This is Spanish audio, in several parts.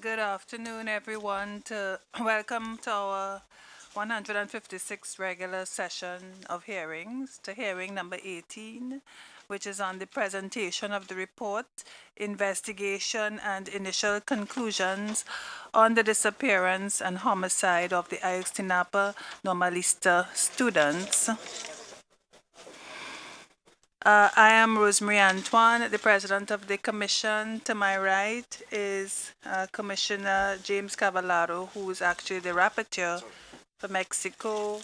Good afternoon, everyone. To welcome to our 156th regular session of hearings, to hearing number 18, which is on the presentation of the report, investigation and initial conclusions on the disappearance and homicide of the Ayotzinapa Normalista students. Uh, I am Rosemary Antoine, the president of the commission. To my right is uh, Commissioner James Cavallaro, who is actually the rapporteur for Mexico.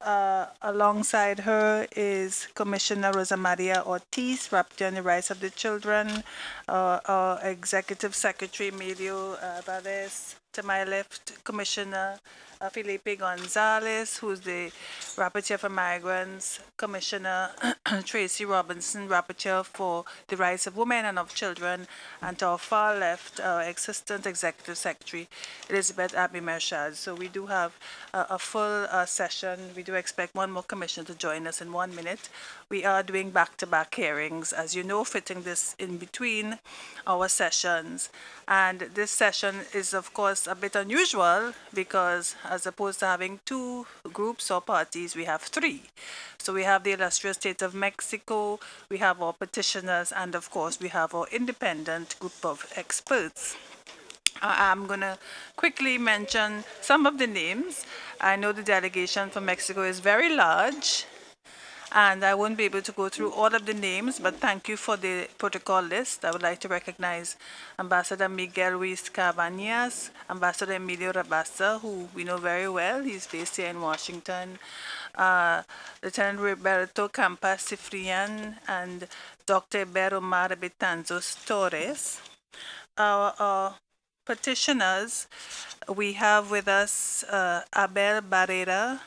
Uh, alongside her is Commissioner Rosa Maria Ortiz, rapporteur on the rights of the children, uh, our executive secretary Emilio Alvarez, to my left, Commissioner uh, Felipe Gonzalez, who's the Rapporteur for Migrants, Commissioner Tracy Robinson, Rapporteur for the Rights of Women and of Children, and to our far left, our Assistant Executive Secretary, Elizabeth Abimershad. So we do have uh, a full uh, session. We do expect one more commissioner to join us in one minute. We are doing back-to-back -back hearings, as you know, fitting this in between our sessions. And this session is, of course, a bit unusual because as opposed to having two groups or parties, we have three. So we have the illustrious state of Mexico, we have our petitioners, and of course we have our independent group of experts. I'm going to quickly mention some of the names. I know the delegation from Mexico is very large, and I won't be able to go through all of the names, but thank you for the protocol list. I would like to recognize Ambassador Miguel Ruiz Cabanas, Ambassador Emilio Rabassa, who we know very well. He's based here in Washington. Uh, Lieutenant Roberto Campa Cifrian and Dr. Ibero Mar Betanzos Torres. Our, our, petitioners, we have with us uh, Abel Barrera,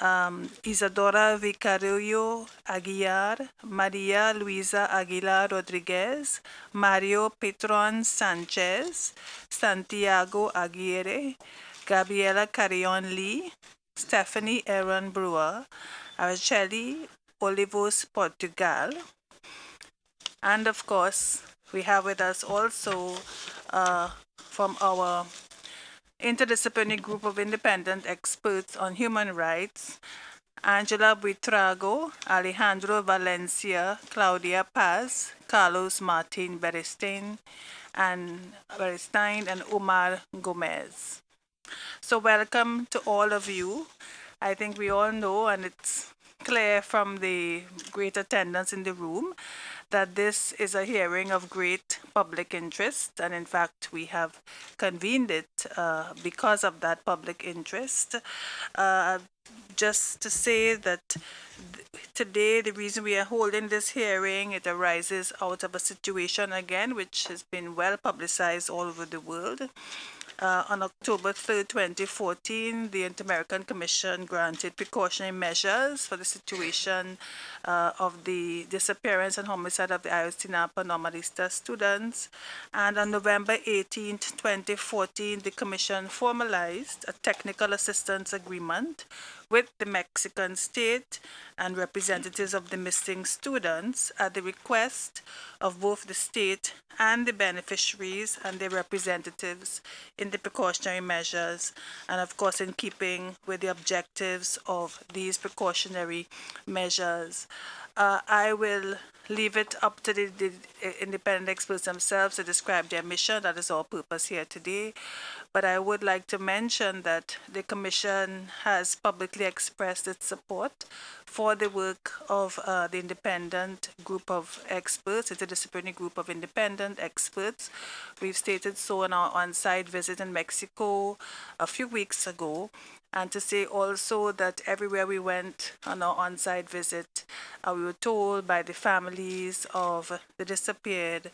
um, Isadora Vicarillo Aguiar, Maria Luisa Aguilar Rodriguez, Mario Petron Sanchez, Santiago Aguirre, Gabriela Carion Lee, Stephanie Aaron Brewer, Araceli Olivos Portugal, and of course, we have with us also uh, from our interdisciplinary group of independent experts on human rights, Angela Buitrago, Alejandro Valencia, Claudia Paz, Carlos Martin Beristain, and Beristain and Omar Gomez. So welcome to all of you. I think we all know, and it's clear from the great attendance in the room, that this is a hearing of great public interest, and in fact, we have convened it uh, because of that public interest. Uh, just to say that today, the reason we are holding this hearing, it arises out of a situation again which has been well publicized all over the world uh, on October 3, 2014, the Inter-American Commission granted precautionary measures for the situation uh, of the disappearance and homicide of the Napa Normalista students. And on November 18, 2014, the Commission formalized a technical assistance agreement with the Mexican state and representatives of the missing students at the request of both the state and the beneficiaries and their representatives in the precautionary measures, and of course, in keeping with the objectives of these precautionary measures. Uh, I will leave it up to the, the, uh, independent experts themselves to describe their mission. That is our purpose here today. But I would like to mention that the Commission has publicly expressed its support for the work of uh, the independent group of experts, disciplinary group of independent experts. We've stated so in our on-site visit in Mexico a few weeks ago, and to say also that everywhere we went on our on site visit, uh, we were told by the families of the disappeared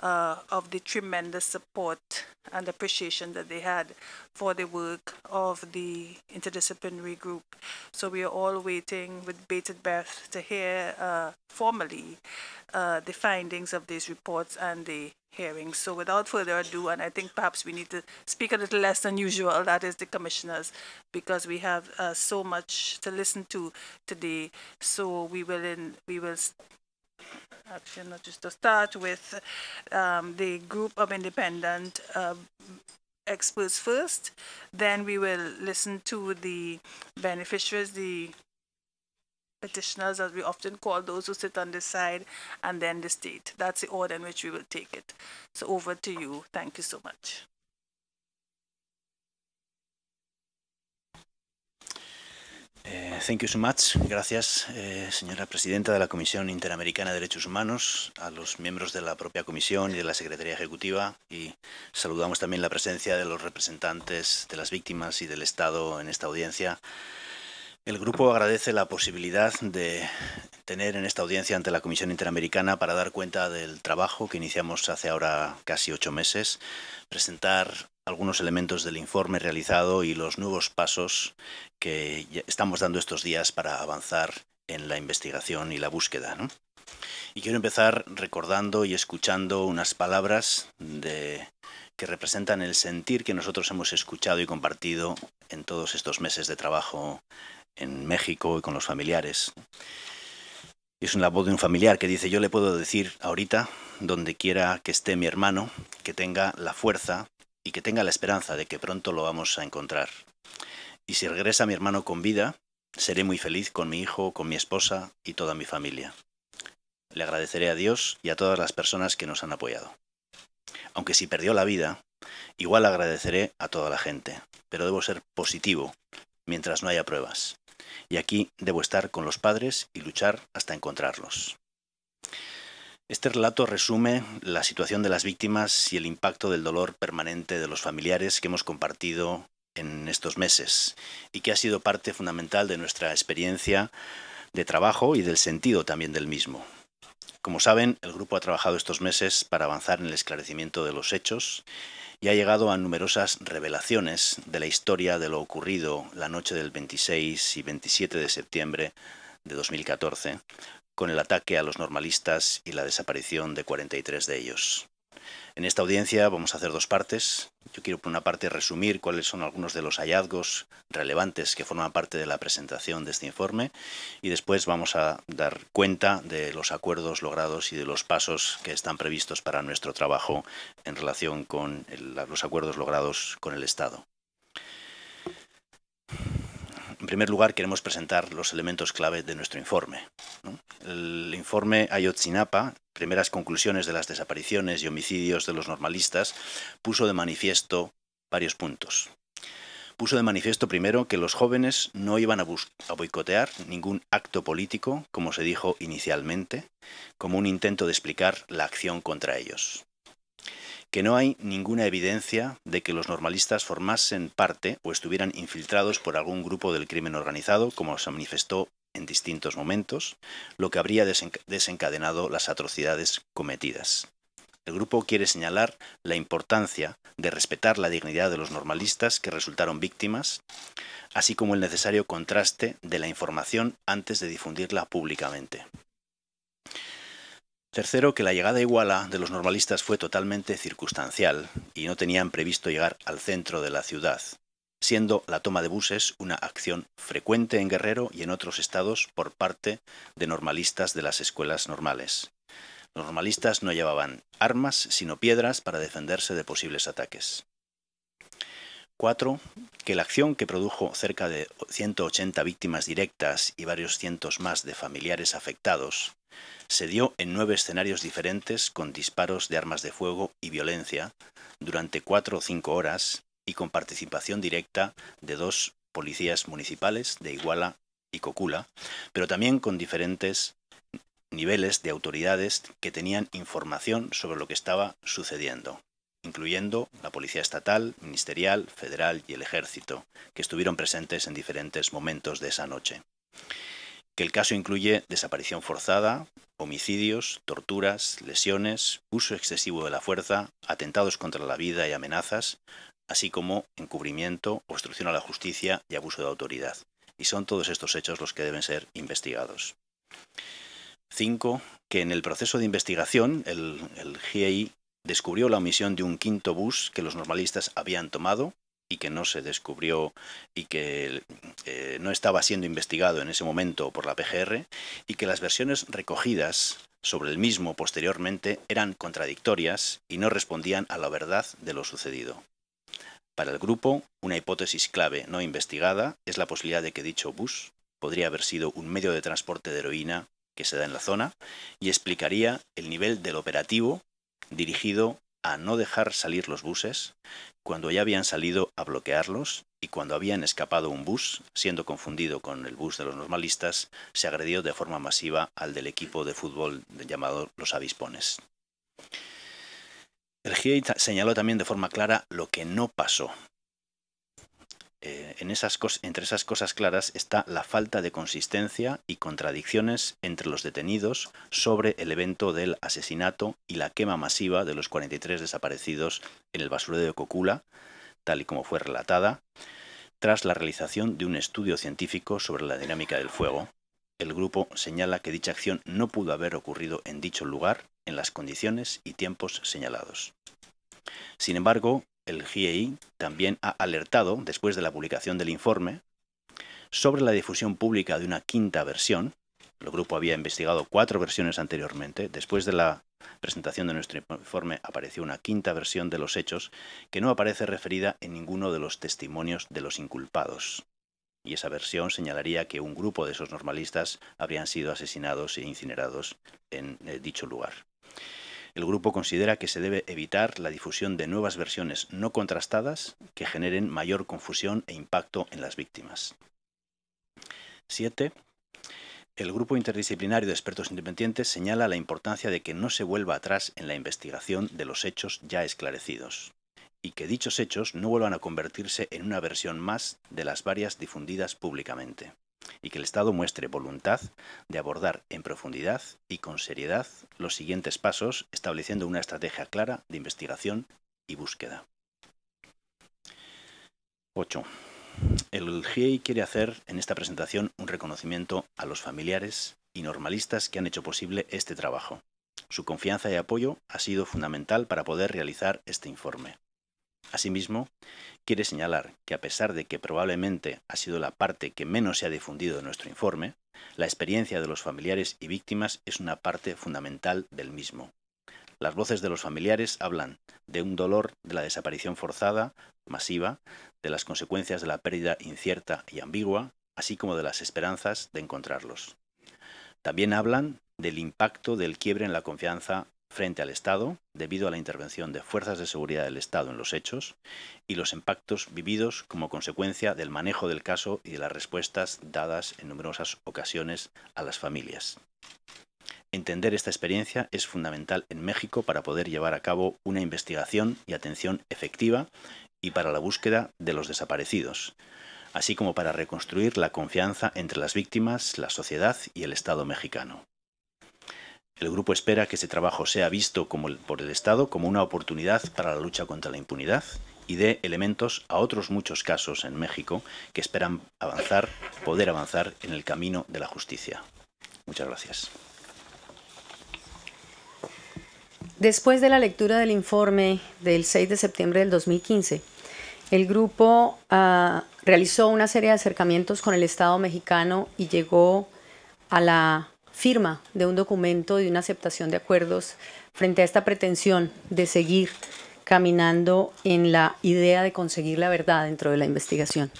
uh, of the tremendous support and appreciation that they had for the work of the interdisciplinary group. So we are all waiting with bated breath to hear uh, formally uh, the findings of these reports and the hearings. So without further ado, and I think perhaps we need to speak a little less than usual, that is the commissioners, because we have uh, so much to listen to today. So we will, in, we will actually not just to start with um, the group of independent uh, experts first. Then we will listen to the beneficiaries, the petitioners, as we often call those who sit on this side, and then the state. That's the order in which we will take it. So over to you. Thank you so much. Eh, thank Gracias, eh, señora presidenta de la Comisión Interamericana de Derechos Humanos, a los miembros de la propia comisión y de la Secretaría Ejecutiva. Y saludamos también la presencia de los representantes de las víctimas y del Estado en esta audiencia. El grupo agradece la posibilidad de tener en esta audiencia ante la Comisión Interamericana para dar cuenta del trabajo que iniciamos hace ahora casi ocho meses, presentar algunos elementos del informe realizado y los nuevos pasos que estamos dando estos días para avanzar en la investigación y la búsqueda. Y quiero empezar recordando y escuchando unas palabras que representan el sentir que nosotros hemos escuchado y compartido en todos estos meses de trabajo en México y con los familiares. Y es una voz de un familiar que dice, yo le puedo decir ahorita, donde quiera que esté mi hermano, que tenga la fuerza y que tenga la esperanza de que pronto lo vamos a encontrar. Y si regresa mi hermano con vida, seré muy feliz con mi hijo, con mi esposa y toda mi familia. Le agradeceré a Dios y a todas las personas que nos han apoyado. Aunque si perdió la vida, igual agradeceré a toda la gente, pero debo ser positivo mientras no haya pruebas y aquí debo estar con los padres y luchar hasta encontrarlos. Este relato resume la situación de las víctimas y el impacto del dolor permanente de los familiares que hemos compartido en estos meses y que ha sido parte fundamental de nuestra experiencia de trabajo y del sentido también del mismo. Como saben, el grupo ha trabajado estos meses para avanzar en el esclarecimiento de los hechos y ha llegado a numerosas revelaciones de la historia de lo ocurrido la noche del 26 y 27 de septiembre de 2014, con el ataque a los normalistas y la desaparición de 43 de ellos. En esta audiencia vamos a hacer dos partes. Yo quiero por una parte resumir cuáles son algunos de los hallazgos relevantes que forman parte de la presentación de este informe y después vamos a dar cuenta de los acuerdos logrados y de los pasos que están previstos para nuestro trabajo en relación con los acuerdos logrados con el Estado. En primer lugar, queremos presentar los elementos clave de nuestro informe. El informe Ayotzinapa, primeras conclusiones de las desapariciones y homicidios de los normalistas, puso de manifiesto varios puntos. Puso de manifiesto primero que los jóvenes no iban a boicotear ningún acto político, como se dijo inicialmente, como un intento de explicar la acción contra ellos que no hay ninguna evidencia de que los normalistas formasen parte o estuvieran infiltrados por algún grupo del crimen organizado, como se manifestó en distintos momentos, lo que habría desencadenado las atrocidades cometidas. El grupo quiere señalar la importancia de respetar la dignidad de los normalistas que resultaron víctimas, así como el necesario contraste de la información antes de difundirla públicamente. Tercero, que la llegada Iguala de los normalistas fue totalmente circunstancial y no tenían previsto llegar al centro de la ciudad, siendo la toma de buses una acción frecuente en Guerrero y en otros estados por parte de normalistas de las escuelas normales. Los normalistas no llevaban armas, sino piedras para defenderse de posibles ataques. Cuatro, Que la acción que produjo cerca de 180 víctimas directas y varios cientos más de familiares afectados se dio en nueve escenarios diferentes con disparos de armas de fuego y violencia durante cuatro o cinco horas y con participación directa de dos policías municipales de Iguala y Cocula, pero también con diferentes niveles de autoridades que tenían información sobre lo que estaba sucediendo, incluyendo la Policía Estatal, Ministerial, Federal y el Ejército, que estuvieron presentes en diferentes momentos de esa noche que el caso incluye desaparición forzada, homicidios, torturas, lesiones, uso excesivo de la fuerza, atentados contra la vida y amenazas, así como encubrimiento, obstrucción a la justicia y abuso de autoridad. Y son todos estos hechos los que deben ser investigados. 5. Que en el proceso de investigación el, el descubrió la omisión de un quinto bus que los normalistas habían tomado y que no se descubrió y que eh, no estaba siendo investigado en ese momento por la PGR y que las versiones recogidas sobre el mismo posteriormente eran contradictorias y no respondían a la verdad de lo sucedido. Para el grupo, una hipótesis clave no investigada es la posibilidad de que dicho bus podría haber sido un medio de transporte de heroína que se da en la zona y explicaría el nivel del operativo dirigido a no dejar salir los buses, cuando ya habían salido a bloquearlos y cuando habían escapado un bus, siendo confundido con el bus de los normalistas, se agredió de forma masiva al del equipo de fútbol llamado Los Avispones. El GIEI señaló también de forma clara lo que no pasó eh, entre esas cosas claras está la falta de consistencia y contradicciones entre los detenidos sobre el evento del asesinato y la quema masiva de los 43 desaparecidos en el basurero de Cocula, tal y como fue relatada, tras la realización de un estudio científico sobre la dinámica del fuego. El grupo señala que dicha acción no pudo haber ocurrido en dicho lugar en las condiciones y tiempos señalados. Sin embargo, el GIEI también ha alertado, después de la publicación del informe, sobre la difusión pública de una quinta versión. El grupo había investigado cuatro versiones anteriormente. Después de la presentación de nuestro informe apareció una quinta versión de los hechos que no aparece referida en ninguno de los testimonios de los inculpados. Y esa versión señalaría que un grupo de esos normalistas habrían sido asesinados e incinerados en eh, dicho lugar el grupo considera que se debe evitar la difusión de nuevas versiones no contrastadas que generen mayor confusión e impacto en las víctimas. 7. El grupo interdisciplinario de expertos independientes señala la importancia de que no se vuelva atrás en la investigación de los hechos ya esclarecidos y que dichos hechos no vuelvan a convertirse en una versión más de las varias difundidas públicamente y que el Estado muestre voluntad de abordar en profundidad y con seriedad los siguientes pasos, estableciendo una estrategia clara de investigación y búsqueda. 8. El GIEI quiere hacer en esta presentación un reconocimiento a los familiares y normalistas que han hecho posible este trabajo. Su confianza y apoyo ha sido fundamental para poder realizar este informe. Asimismo, quiere señalar que a pesar de que probablemente ha sido la parte que menos se ha difundido en nuestro informe, la experiencia de los familiares y víctimas es una parte fundamental del mismo. Las voces de los familiares hablan de un dolor de la desaparición forzada, masiva, de las consecuencias de la pérdida incierta y ambigua, así como de las esperanzas de encontrarlos. También hablan del impacto del quiebre en la confianza frente al Estado debido a la intervención de fuerzas de seguridad del Estado en los hechos y los impactos vividos como consecuencia del manejo del caso y de las respuestas dadas en numerosas ocasiones a las familias. Entender esta experiencia es fundamental en México para poder llevar a cabo una investigación y atención efectiva y para la búsqueda de los desaparecidos, así como para reconstruir la confianza entre las víctimas, la sociedad y el Estado mexicano. El grupo espera que este trabajo sea visto por el Estado como una oportunidad para la lucha contra la impunidad y dé elementos a otros muchos casos en México que esperan avanzar, poder avanzar en el camino de la justicia. Muchas gracias. Después de la lectura del informe del 6 de septiembre del 2015, el grupo ah, realizó una serie de acercamientos con el Estado mexicano y llegó a la firma de un documento, de una aceptación de acuerdos, frente a esta pretensión de seguir caminando en la idea de conseguir la verdad dentro de la investigación.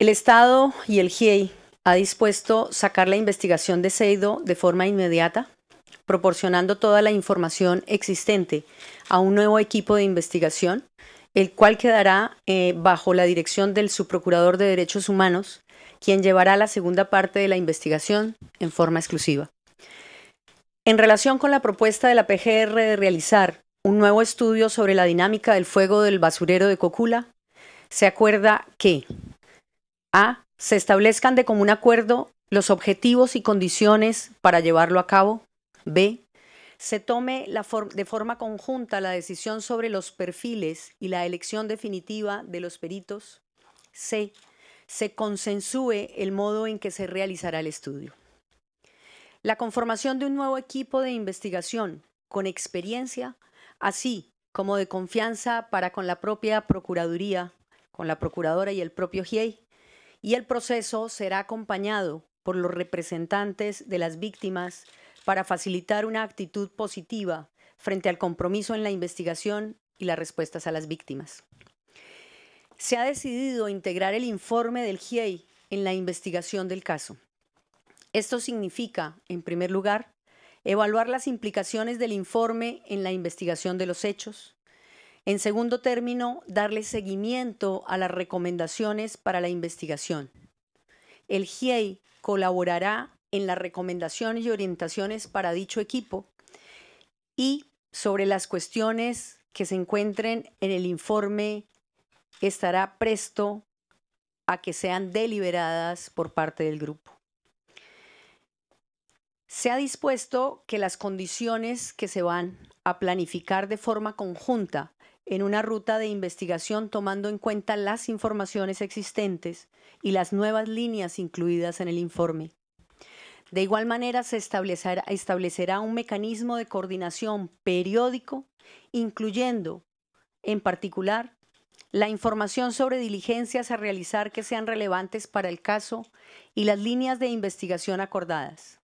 El Estado y el GIEI ha dispuesto sacar la investigación de Seido de forma inmediata, proporcionando toda la información existente a un nuevo equipo de investigación, el cual quedará eh, bajo la dirección del subprocurador de Derechos Humanos, quien llevará la segunda parte de la investigación en forma exclusiva. En relación con la propuesta de la PGR de realizar un nuevo estudio sobre la dinámica del fuego del basurero de Cocula, se acuerda que A. Se establezcan de común acuerdo los objetivos y condiciones para llevarlo a cabo. B. Se tome de forma conjunta la decisión sobre los perfiles y la elección definitiva de los peritos. C se consensúe el modo en que se realizará el estudio. La conformación de un nuevo equipo de investigación con experiencia, así como de confianza para con la propia Procuraduría, con la Procuradora y el propio GIEI, y el proceso será acompañado por los representantes de las víctimas para facilitar una actitud positiva frente al compromiso en la investigación y las respuestas a las víctimas se ha decidido integrar el informe del GIEI en la investigación del caso. Esto significa, en primer lugar, evaluar las implicaciones del informe en la investigación de los hechos. En segundo término, darle seguimiento a las recomendaciones para la investigación. El GIEI colaborará en las recomendaciones y orientaciones para dicho equipo y sobre las cuestiones que se encuentren en el informe estará presto a que sean deliberadas por parte del grupo. Se ha dispuesto que las condiciones que se van a planificar de forma conjunta en una ruta de investigación tomando en cuenta las informaciones existentes y las nuevas líneas incluidas en el informe. De igual manera, se establecerá, un mecanismo de coordinación periódico, incluyendo, en particular, la información sobre diligencias a realizar que sean relevantes para el caso y las líneas de investigación acordadas,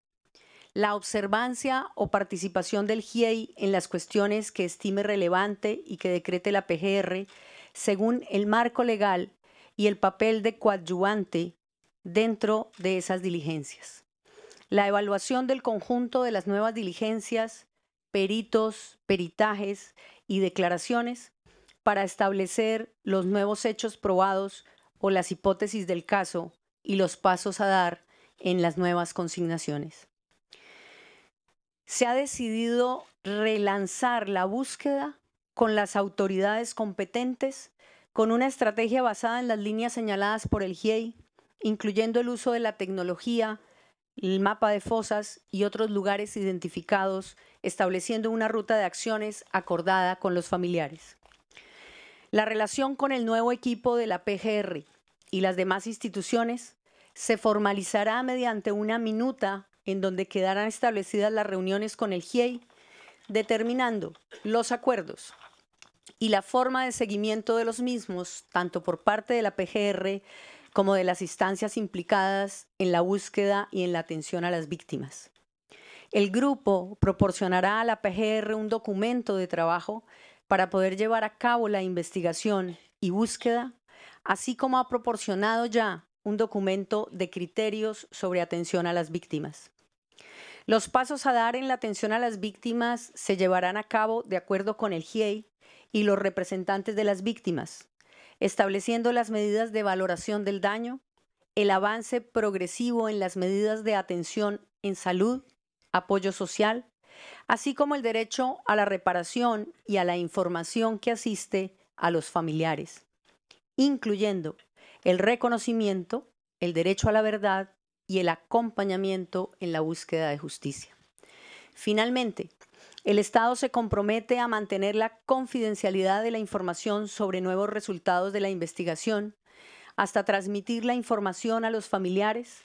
la observancia o participación del GIEI en las cuestiones que estime relevante y que decrete la PGR según el marco legal y el papel de coadyuvante dentro de esas diligencias. La evaluación del conjunto de las nuevas diligencias, peritos, peritajes y declaraciones para establecer los nuevos hechos probados o las hipótesis del caso y los pasos a dar en las nuevas consignaciones. Se ha decidido relanzar la búsqueda con las autoridades competentes con una estrategia basada en las líneas señaladas por el GIEI, incluyendo el uso de la tecnología, el mapa de fosas y otros lugares identificados, estableciendo una ruta de acciones acordada con los familiares. La relación con el nuevo equipo de la PGR y las demás instituciones se formalizará mediante una minuta en donde quedarán establecidas las reuniones con el GIEI, e, determinando los acuerdos y la forma de seguimiento de los mismos, tanto por parte de la PGR como de las instancias implicadas en la búsqueda y en la atención a las víctimas. El grupo proporcionará a la PGR un documento de trabajo para poder llevar a cabo la investigación y búsqueda, así como ha proporcionado ya un documento de criterios sobre atención a las víctimas. Los pasos a dar en la atención a las víctimas se llevarán a cabo de acuerdo con el GIEI y los representantes de las víctimas, estableciendo las medidas de valoración del daño, el avance progresivo en las medidas de atención en salud, apoyo social, así como el derecho a la reparación y a la información que asiste a los familiares, incluyendo el reconocimiento, el derecho a la verdad y el acompañamiento en la búsqueda de justicia. Finalmente, el Estado se compromete a mantener la confidencialidad de la información sobre nuevos resultados de la investigación hasta transmitir la información a los familiares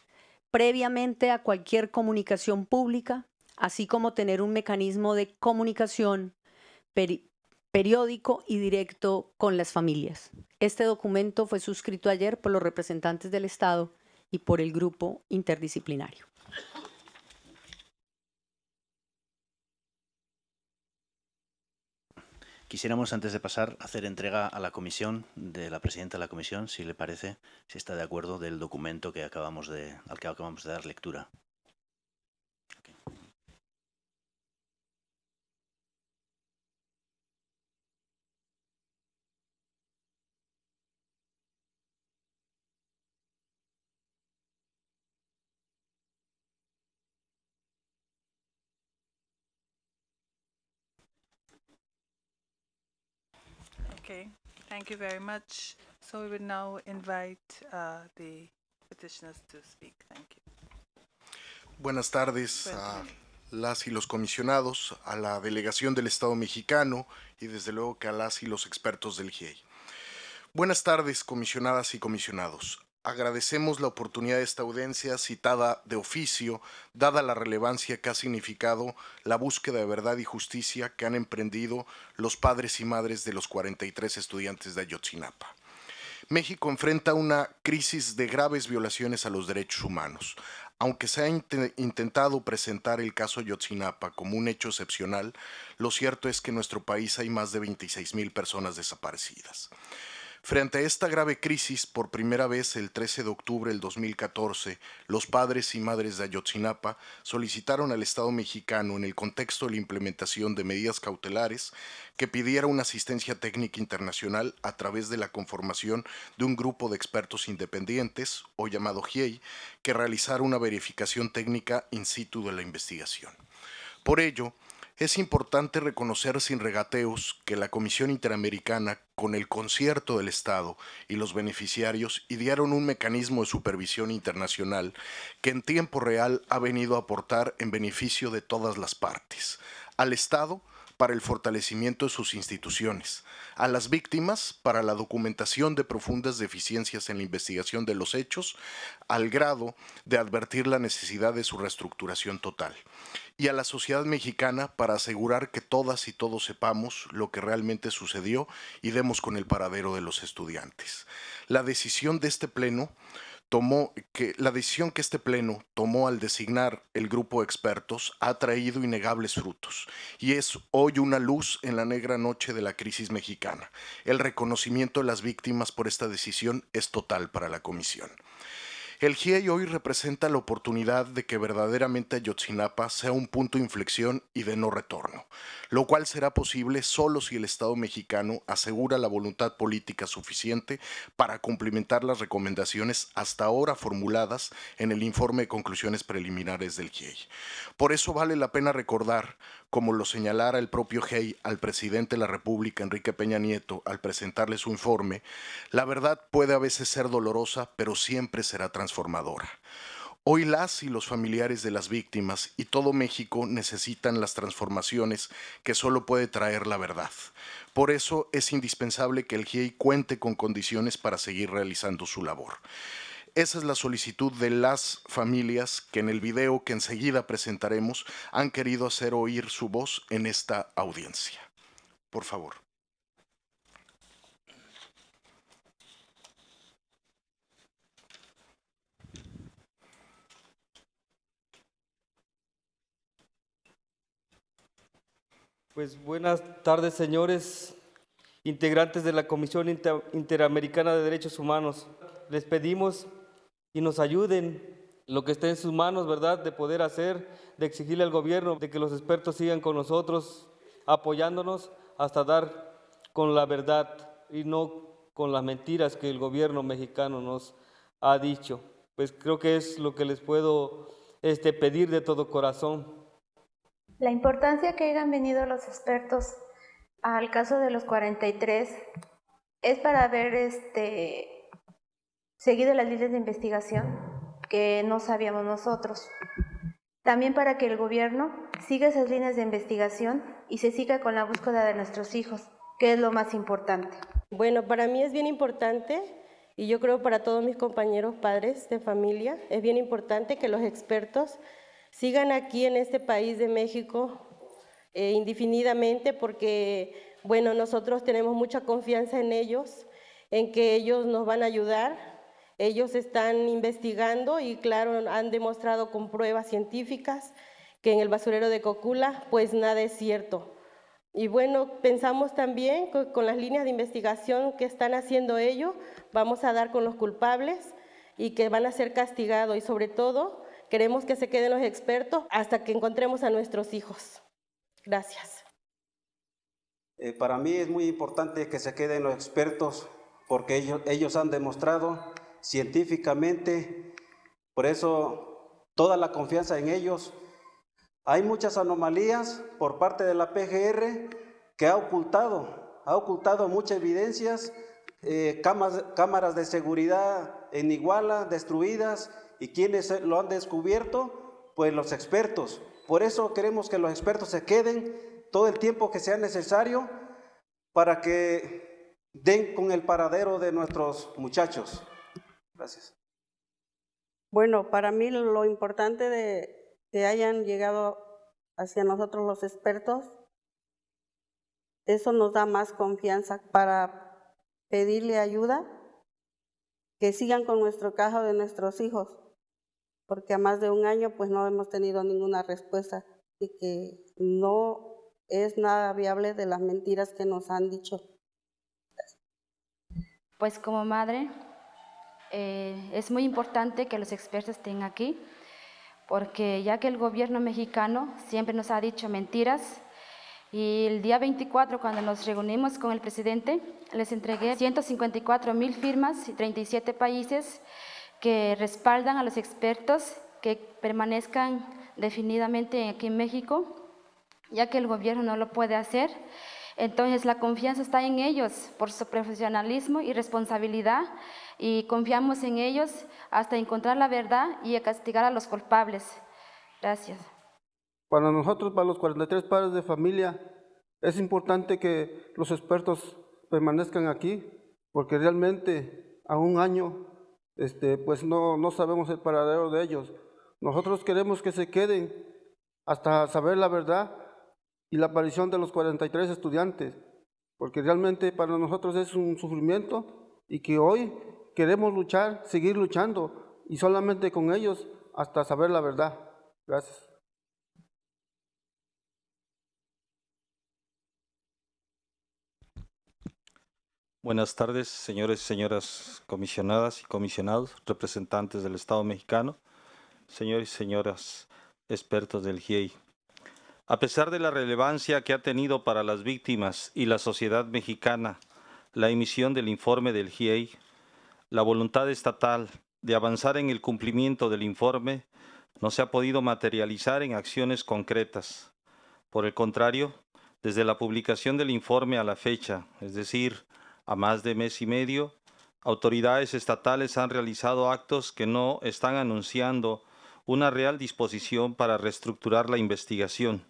previamente a cualquier comunicación pública así como tener un mecanismo de comunicación periódico y directo con las familias. Este documento fue suscrito ayer por los representantes del Estado y por el grupo interdisciplinario. Quisiéramos, antes de pasar, hacer entrega a la comisión, de la presidenta de la comisión, si le parece, si está de acuerdo, del documento que al que acabamos de dar lectura. Thank you very much. So we would now invite uh, the petitioners to speak. Buenas tardes pues, a las y los comisionados, a la delegación del Estado mexicano y desde luego que a las y los expertos del GIEI. Buenas tardes, comisionadas y comisionados. Agradecemos la oportunidad de esta audiencia citada de oficio, dada la relevancia que ha significado la búsqueda de verdad y justicia que han emprendido los padres y madres de los 43 estudiantes de Ayotzinapa. México enfrenta una crisis de graves violaciones a los derechos humanos. Aunque se ha intentado presentar el caso Ayotzinapa como un hecho excepcional, lo cierto es que en nuestro país hay más de 26.000 mil personas desaparecidas. Frente a esta grave crisis, por primera vez el 13 de octubre del 2014, los padres y madres de Ayotzinapa solicitaron al Estado mexicano, en el contexto de la implementación de medidas cautelares, que pidiera una asistencia técnica internacional a través de la conformación de un grupo de expertos independientes, o llamado GIEI, e, que realizara una verificación técnica in situ de la investigación. Por ello, es importante reconocer sin regateos que la Comisión Interamericana, con el concierto del Estado y los beneficiarios, idearon un mecanismo de supervisión internacional que en tiempo real ha venido a aportar en beneficio de todas las partes. Al Estado, para el fortalecimiento de sus instituciones, a las víctimas para la documentación de profundas deficiencias en la investigación de los hechos, al grado de advertir la necesidad de su reestructuración total y a la sociedad mexicana para asegurar que todas y todos sepamos lo que realmente sucedió y demos con el paradero de los estudiantes. La decisión de este pleno tomó que la decisión que este pleno tomó al designar el grupo de expertos ha traído innegables frutos y es hoy una luz en la negra noche de la crisis mexicana. El reconocimiento de las víctimas por esta decisión es total para la comisión. El GIEI hoy representa la oportunidad de que verdaderamente Ayotzinapa sea un punto de inflexión y de no retorno, lo cual será posible solo si el Estado mexicano asegura la voluntad política suficiente para cumplimentar las recomendaciones hasta ahora formuladas en el informe de conclusiones preliminares del GIEI. Por eso vale la pena recordar como lo señalara el propio Hey al presidente de la República, Enrique Peña Nieto, al presentarle su informe, la verdad puede a veces ser dolorosa, pero siempre será transformadora. Hoy las y los familiares de las víctimas y todo México necesitan las transformaciones que solo puede traer la verdad. Por eso es indispensable que el GIEI cuente con condiciones para seguir realizando su labor. Esa es la solicitud de las familias que en el video que enseguida presentaremos han querido hacer oír su voz en esta audiencia. Por favor. Pues buenas tardes, señores integrantes de la Comisión Interamericana de Derechos Humanos. Les pedimos y nos ayuden lo que esté en sus manos, ¿verdad?, de poder hacer, de exigirle al gobierno, de que los expertos sigan con nosotros, apoyándonos hasta dar con la verdad y no con las mentiras que el gobierno mexicano nos ha dicho. Pues creo que es lo que les puedo este, pedir de todo corazón. La importancia que hayan venido los expertos al caso de los 43 es para ver este, seguido las líneas de investigación que no sabíamos nosotros. También para que el gobierno siga esas líneas de investigación y se siga con la búsqueda de nuestros hijos, que es lo más importante. Bueno, para mí es bien importante y yo creo para todos mis compañeros padres de familia, es bien importante que los expertos sigan aquí en este país de México eh, indefinidamente porque, bueno, nosotros tenemos mucha confianza en ellos, en que ellos nos van a ayudar ellos están investigando y claro, han demostrado con pruebas científicas que en el basurero de Cocula pues nada es cierto. Y bueno, pensamos también que con las líneas de investigación que están haciendo ellos, vamos a dar con los culpables y que van a ser castigados y sobre todo queremos que se queden los expertos hasta que encontremos a nuestros hijos. Gracias. Eh, para mí es muy importante que se queden los expertos porque ellos, ellos han demostrado científicamente. Por eso, toda la confianza en ellos. Hay muchas anomalías por parte de la PGR que ha ocultado, ha ocultado muchas evidencias, eh, cámaras de seguridad en Iguala destruidas y quienes lo han descubierto, pues los expertos. Por eso queremos que los expertos se queden todo el tiempo que sea necesario para que den con el paradero de nuestros muchachos. Gracias. Bueno, para mí lo importante de que hayan llegado hacia nosotros los expertos, eso nos da más confianza para pedirle ayuda, que sigan con nuestro caso de nuestros hijos, porque a más de un año pues no hemos tenido ninguna respuesta y que no es nada viable de las mentiras que nos han dicho. Pues como madre, eh, es muy importante que los expertos estén aquí, porque ya que el gobierno mexicano siempre nos ha dicho mentiras, y el día 24, cuando nos reunimos con el presidente, les entregué 154 mil firmas y 37 países que respaldan a los expertos que permanezcan definidamente aquí en México, ya que el gobierno no lo puede hacer. Entonces la confianza está en ellos por su profesionalismo y responsabilidad y confiamos en ellos hasta encontrar la verdad y castigar a los culpables. Gracias. Para nosotros, para los 43 padres de familia, es importante que los expertos permanezcan aquí, porque realmente a un año este, pues no, no sabemos el paradero de ellos. Nosotros queremos que se queden hasta saber la verdad y la aparición de los 43 estudiantes, porque realmente para nosotros es un sufrimiento y que hoy queremos luchar, seguir luchando y solamente con ellos hasta saber la verdad. Gracias. Buenas tardes, señores y señoras comisionadas y comisionados, representantes del Estado mexicano, señores y señoras expertos del GIEI. A pesar de la relevancia que ha tenido para las víctimas y la sociedad mexicana la emisión del informe del GIEI la voluntad estatal de avanzar en el cumplimiento del informe no se ha podido materializar en acciones concretas. Por el contrario, desde la publicación del informe a la fecha, es decir, a más de mes y medio, autoridades estatales han realizado actos que no están anunciando una real disposición para reestructurar la investigación,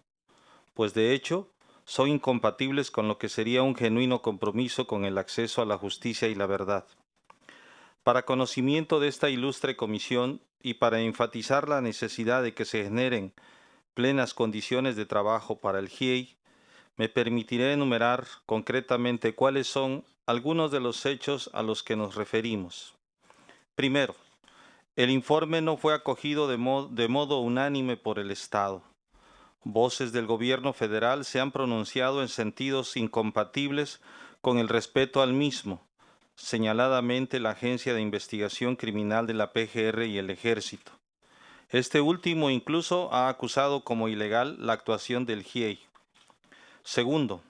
pues de hecho son incompatibles con lo que sería un genuino compromiso con el acceso a la justicia y la verdad. Para conocimiento de esta ilustre comisión y para enfatizar la necesidad de que se generen plenas condiciones de trabajo para el GIEI, me permitiré enumerar concretamente cuáles son algunos de los hechos a los que nos referimos. Primero, el informe no fue acogido de, de modo unánime por el Estado. Voces del gobierno federal se han pronunciado en sentidos incompatibles con el respeto al mismo, señaladamente la Agencia de Investigación Criminal de la PGR y el Ejército. Este último incluso ha acusado como ilegal la actuación del GIEI. Segundo,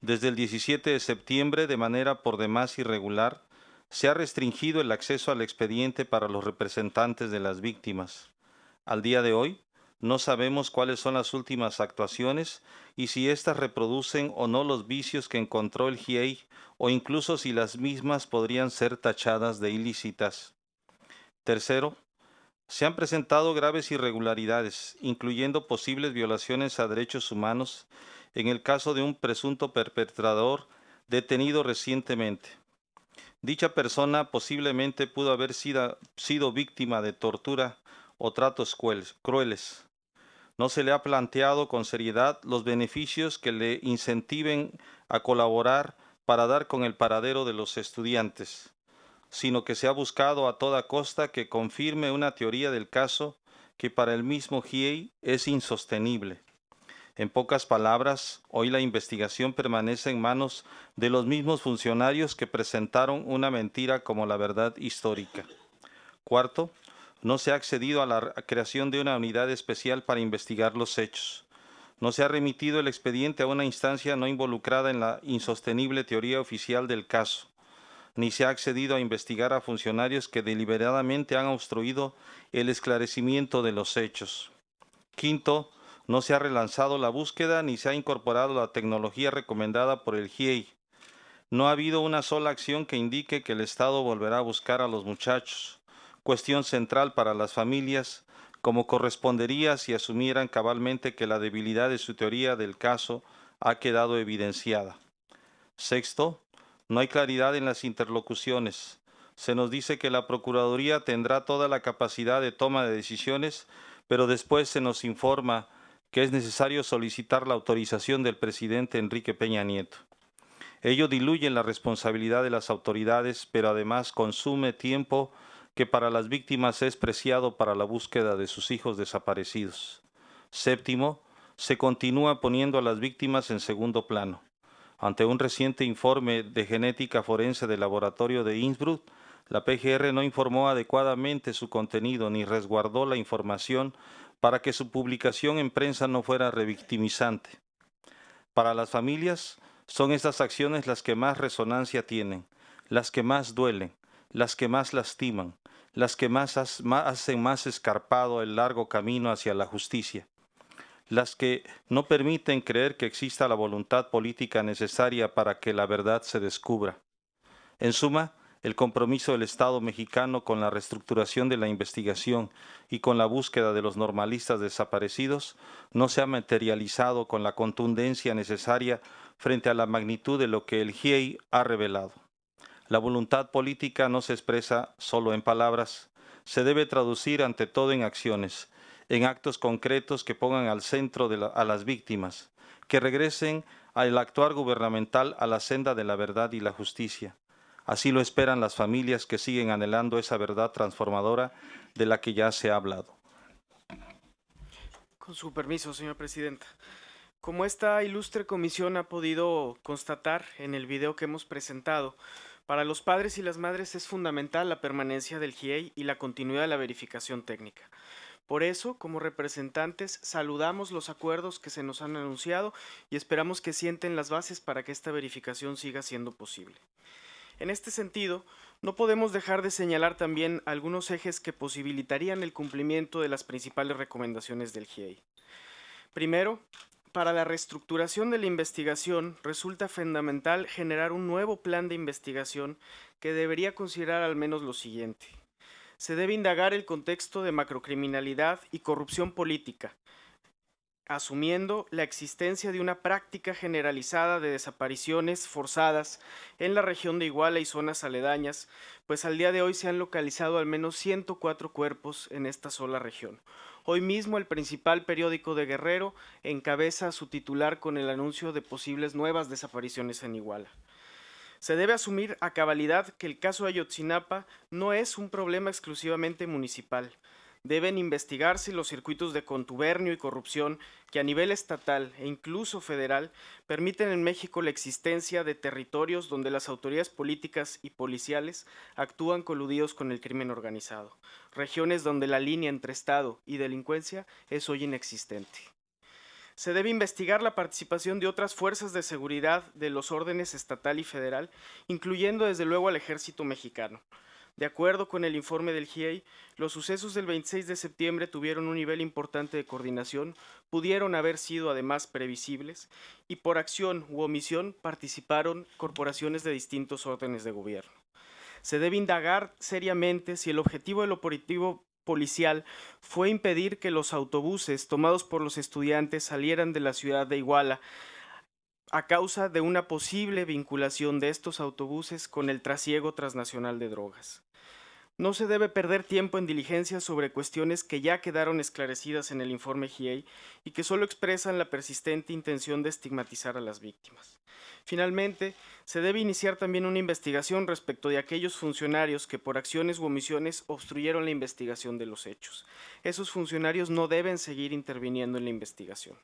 desde el 17 de septiembre, de manera por demás irregular, se ha restringido el acceso al expediente para los representantes de las víctimas. Al día de hoy, no sabemos cuáles son las últimas actuaciones y si éstas reproducen o no los vicios que encontró el GIEI o incluso si las mismas podrían ser tachadas de ilícitas. Tercero, se han presentado graves irregularidades, incluyendo posibles violaciones a derechos humanos en el caso de un presunto perpetrador detenido recientemente. Dicha persona posiblemente pudo haber sido, sido víctima de tortura o tratos crueles. No se le ha planteado con seriedad los beneficios que le incentiven a colaborar para dar con el paradero de los estudiantes, sino que se ha buscado a toda costa que confirme una teoría del caso que para el mismo GIEI es insostenible. En pocas palabras, hoy la investigación permanece en manos de los mismos funcionarios que presentaron una mentira como la verdad histórica. Cuarto, no se ha accedido a la creación de una unidad especial para investigar los hechos. No se ha remitido el expediente a una instancia no involucrada en la insostenible teoría oficial del caso. Ni se ha accedido a investigar a funcionarios que deliberadamente han obstruido el esclarecimiento de los hechos. Quinto, no se ha relanzado la búsqueda ni se ha incorporado la tecnología recomendada por el GIEI. No ha habido una sola acción que indique que el Estado volverá a buscar a los muchachos cuestión central para las familias, como correspondería si asumieran cabalmente que la debilidad de su teoría del caso ha quedado evidenciada. Sexto, no hay claridad en las interlocuciones. Se nos dice que la Procuraduría tendrá toda la capacidad de toma de decisiones, pero después se nos informa que es necesario solicitar la autorización del presidente Enrique Peña Nieto. Ello diluye la responsabilidad de las autoridades, pero además consume tiempo que para las víctimas es preciado para la búsqueda de sus hijos desaparecidos. Séptimo, se continúa poniendo a las víctimas en segundo plano. Ante un reciente informe de genética forense del laboratorio de Innsbruck, la PGR no informó adecuadamente su contenido ni resguardó la información para que su publicación en prensa no fuera revictimizante. Para las familias, son estas acciones las que más resonancia tienen, las que más duelen, las que más lastiman, las que más hacen más escarpado el largo camino hacia la justicia, las que no permiten creer que exista la voluntad política necesaria para que la verdad se descubra. En suma, el compromiso del Estado mexicano con la reestructuración de la investigación y con la búsqueda de los normalistas desaparecidos no se ha materializado con la contundencia necesaria frente a la magnitud de lo que el GIEI ha revelado. La voluntad política no se expresa solo en palabras, se debe traducir ante todo en acciones, en actos concretos que pongan al centro a las víctimas, que regresen al actuar gubernamental a la senda de la verdad y la justicia. Así lo esperan las familias que siguen anhelando esa verdad transformadora de la que ya se ha hablado. Con su permiso, señor presidente. Como esta ilustre comisión ha podido constatar en el video que hemos presentado, para los padres y las madres es fundamental la permanencia del GIEI y la continuidad de la verificación técnica. Por eso, como representantes, saludamos los acuerdos que se nos han anunciado y esperamos que sienten las bases para que esta verificación siga siendo posible. En este sentido, no podemos dejar de señalar también algunos ejes que posibilitarían el cumplimiento de las principales recomendaciones del GIEI. Primero, para la reestructuración de la investigación resulta fundamental generar un nuevo plan de investigación que debería considerar al menos lo siguiente. Se debe indagar el contexto de macrocriminalidad y corrupción política, asumiendo la existencia de una práctica generalizada de desapariciones forzadas en la región de Iguala y zonas aledañas, pues al día de hoy se han localizado al menos 104 cuerpos en esta sola región, Hoy mismo el principal periódico de Guerrero encabeza su titular con el anuncio de posibles nuevas desapariciones en Iguala. Se debe asumir a cabalidad que el caso Ayotzinapa no es un problema exclusivamente municipal deben investigar los circuitos de contubernio y corrupción que a nivel estatal e incluso federal permiten en México la existencia de territorios donde las autoridades políticas y policiales actúan coludidos con el crimen organizado, regiones donde la línea entre Estado y delincuencia es hoy inexistente. Se debe investigar la participación de otras fuerzas de seguridad de los órdenes estatal y federal, incluyendo desde luego al ejército mexicano, de acuerdo con el informe del GIEI, los sucesos del 26 de septiembre tuvieron un nivel importante de coordinación, pudieron haber sido además previsibles y por acción u omisión participaron corporaciones de distintos órdenes de gobierno. Se debe indagar seriamente si el objetivo del operativo policial fue impedir que los autobuses tomados por los estudiantes salieran de la ciudad de Iguala a causa de una posible vinculación de estos autobuses con el trasiego transnacional de drogas. No se debe perder tiempo en diligencias sobre cuestiones que ya quedaron esclarecidas en el informe GIE y que solo expresan la persistente intención de estigmatizar a las víctimas. Finalmente, se debe iniciar también una investigación respecto de aquellos funcionarios que por acciones u omisiones obstruyeron la investigación de los hechos. Esos funcionarios no deben seguir interviniendo en la investigación.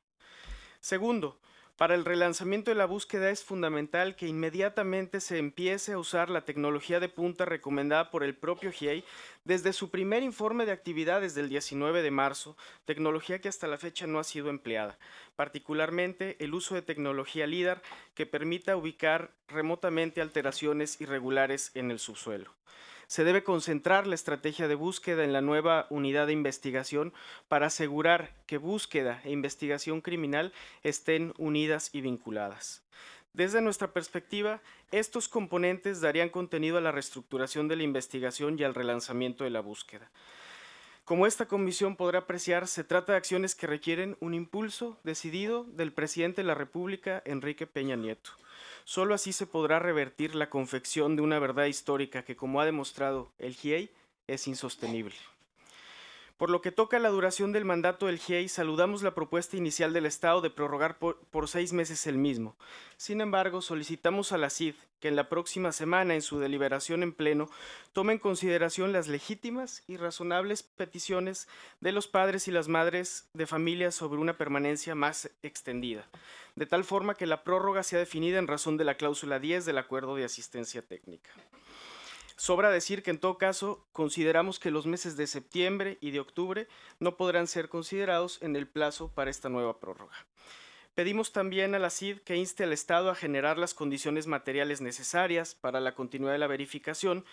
Segundo, para el relanzamiento de la búsqueda es fundamental que inmediatamente se empiece a usar la tecnología de punta recomendada por el propio GIEI desde su primer informe de actividades del 19 de marzo, tecnología que hasta la fecha no ha sido empleada, particularmente el uso de tecnología LIDAR que permita ubicar remotamente alteraciones irregulares en el subsuelo se debe concentrar la estrategia de búsqueda en la nueva unidad de investigación para asegurar que búsqueda e investigación criminal estén unidas y vinculadas. Desde nuestra perspectiva, estos componentes darían contenido a la reestructuración de la investigación y al relanzamiento de la búsqueda. Como esta comisión podrá apreciar, se trata de acciones que requieren un impulso decidido del presidente de la República, Enrique Peña Nieto. Solo así se podrá revertir la confección de una verdad histórica que, como ha demostrado el GIEI, es insostenible. Por lo que toca a la duración del mandato del GIEI, saludamos la propuesta inicial del Estado de prorrogar por, seis meses el mismo. Sin embargo, solicitamos a la CID que en la próxima semana, en su deliberación en pleno, tome en consideración las legítimas y razonables peticiones de los padres y las madres de familias sobre una permanencia más extendida, de tal forma que la prórroga sea definida en razón de la cláusula 10 del acuerdo de asistencia técnica. Sobra decir que en todo caso consideramos que los meses de septiembre y de octubre no podrán ser considerados en el plazo para esta nueva prórroga. Pedimos también a la CID que inste al Estado a generar las condiciones materiales necesarias para la continuidad de la verificación,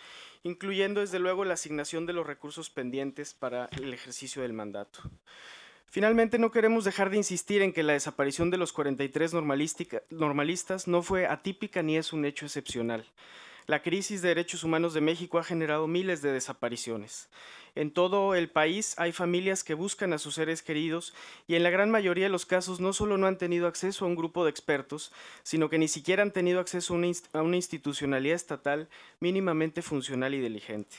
incluyendo desde luego la asignación de los recursos pendientes para el ejercicio del mandato. Finalmente, no queremos dejar de insistir en que la desaparición de los 43 normalistas no fue atípica ni es un hecho excepcional. La crisis de derechos humanos de México ha generado miles de desapariciones. En todo el país hay familias que buscan a sus seres queridos y en la gran mayoría de los casos no solo no han tenido acceso a un grupo de expertos, sino que ni siquiera han tenido acceso a una, institucionalidad estatal mínimamente funcional y diligente.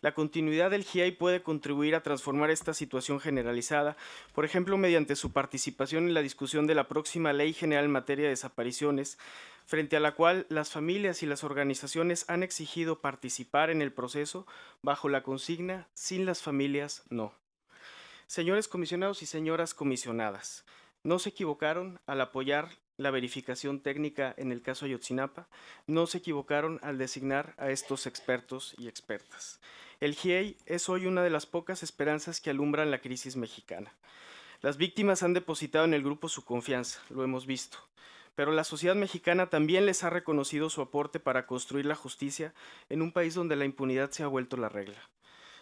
La continuidad del GIEI puede contribuir a transformar esta situación generalizada, por ejemplo, mediante su participación en la discusión de la próxima Ley General en materia de desapariciones, frente a la cual las familias y las organizaciones han exigido participar en el proceso bajo la consigna Sin las familias, no. Señores comisionados y señoras comisionadas, no se equivocaron al apoyar la verificación técnica en el caso Ayotzinapa, no se equivocaron al designar a estos expertos y expertas. El GIEI es hoy una de las pocas esperanzas que alumbran la crisis mexicana. Las víctimas han depositado en el grupo su confianza, lo hemos visto pero la sociedad mexicana también les ha reconocido su aporte para construir la justicia en un país donde la impunidad se ha vuelto la regla.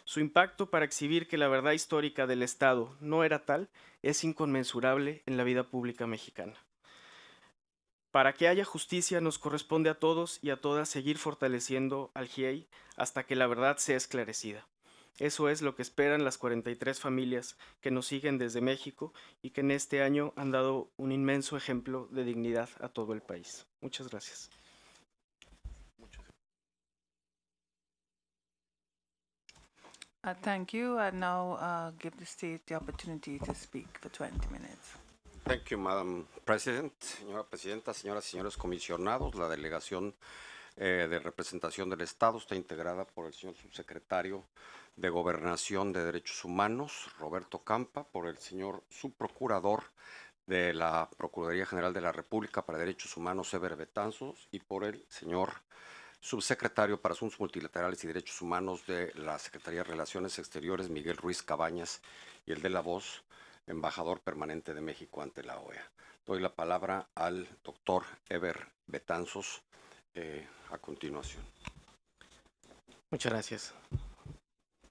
Su impacto para exhibir que la verdad histórica del Estado no era tal es inconmensurable en la vida pública mexicana. Para que haya justicia nos corresponde a todos y a todas seguir fortaleciendo al GIEI hasta que la verdad sea esclarecida. Eso es lo que esperan las 43 familias que nos siguen desde México y que en este año han dado un inmenso ejemplo de dignidad a todo el país. Muchas gracias. Uh, thank you. I now uh, give the state the opportunity to speak for 20 minutes. Thank you, Madam President. Señora Presidenta, señoras y señores comisionados, la delegación eh, de representación del Estado está integrada por el señor subsecretario de Gobernación de Derechos Humanos, Roberto Campa, por el señor subprocurador de la Procuraduría General de la República para Derechos Humanos, Eber Betanzos, y por el señor subsecretario para Asuntos Multilaterales y Derechos Humanos de la Secretaría de Relaciones Exteriores, Miguel Ruiz Cabañas, y el de la voz, embajador permanente de México ante la OEA. Doy la palabra al doctor Eber Betanzos eh, a continuación. Muchas gracias.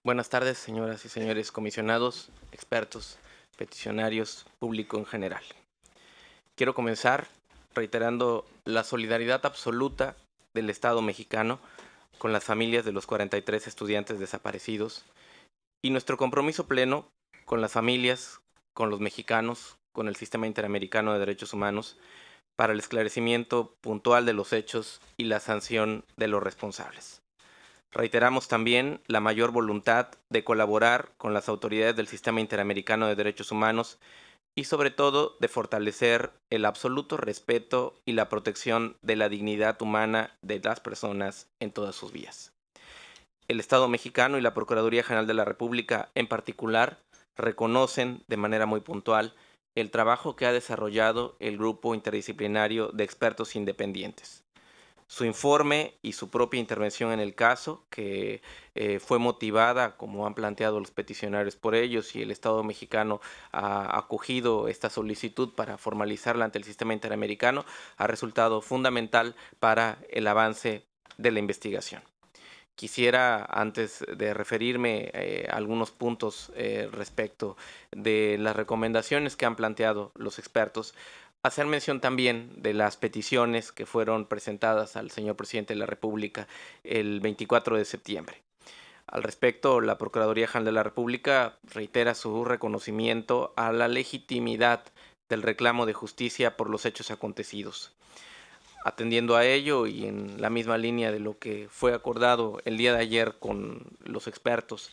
Buenas tardes, señoras y señores comisionados, expertos, peticionarios, público en general. Quiero comenzar reiterando la solidaridad absoluta del Estado mexicano con las familias de los 43 estudiantes desaparecidos y nuestro compromiso pleno con las familias, con los mexicanos, con el sistema interamericano de derechos humanos para el esclarecimiento puntual de los hechos y la sanción de los responsables. Reiteramos también la mayor voluntad de colaborar con las autoridades del Sistema Interamericano de Derechos Humanos y sobre todo de fortalecer el absoluto respeto y la protección de la dignidad humana de las personas en todas sus vías. El Estado mexicano y la Procuraduría General de la República en particular reconocen de manera muy puntual el trabajo que ha desarrollado el grupo interdisciplinario de expertos independientes, su informe y su propia intervención en el caso, que eh, fue motivada, como han planteado los peticionarios por ellos, y el Estado mexicano ha acogido esta solicitud para formalizarla ante el sistema interamericano, ha resultado fundamental para el avance de la investigación. Quisiera, antes de referirme eh, a algunos puntos eh, respecto de las recomendaciones que han planteado los expertos, hacer mención también de las peticiones que fueron presentadas al señor presidente de la República el 24 de septiembre. Al respecto, la Procuraduría General de la República reitera su reconocimiento a la legitimidad del reclamo de justicia por los hechos acontecidos. Atendiendo a ello y en la misma línea de lo que fue acordado el día de ayer con los expertos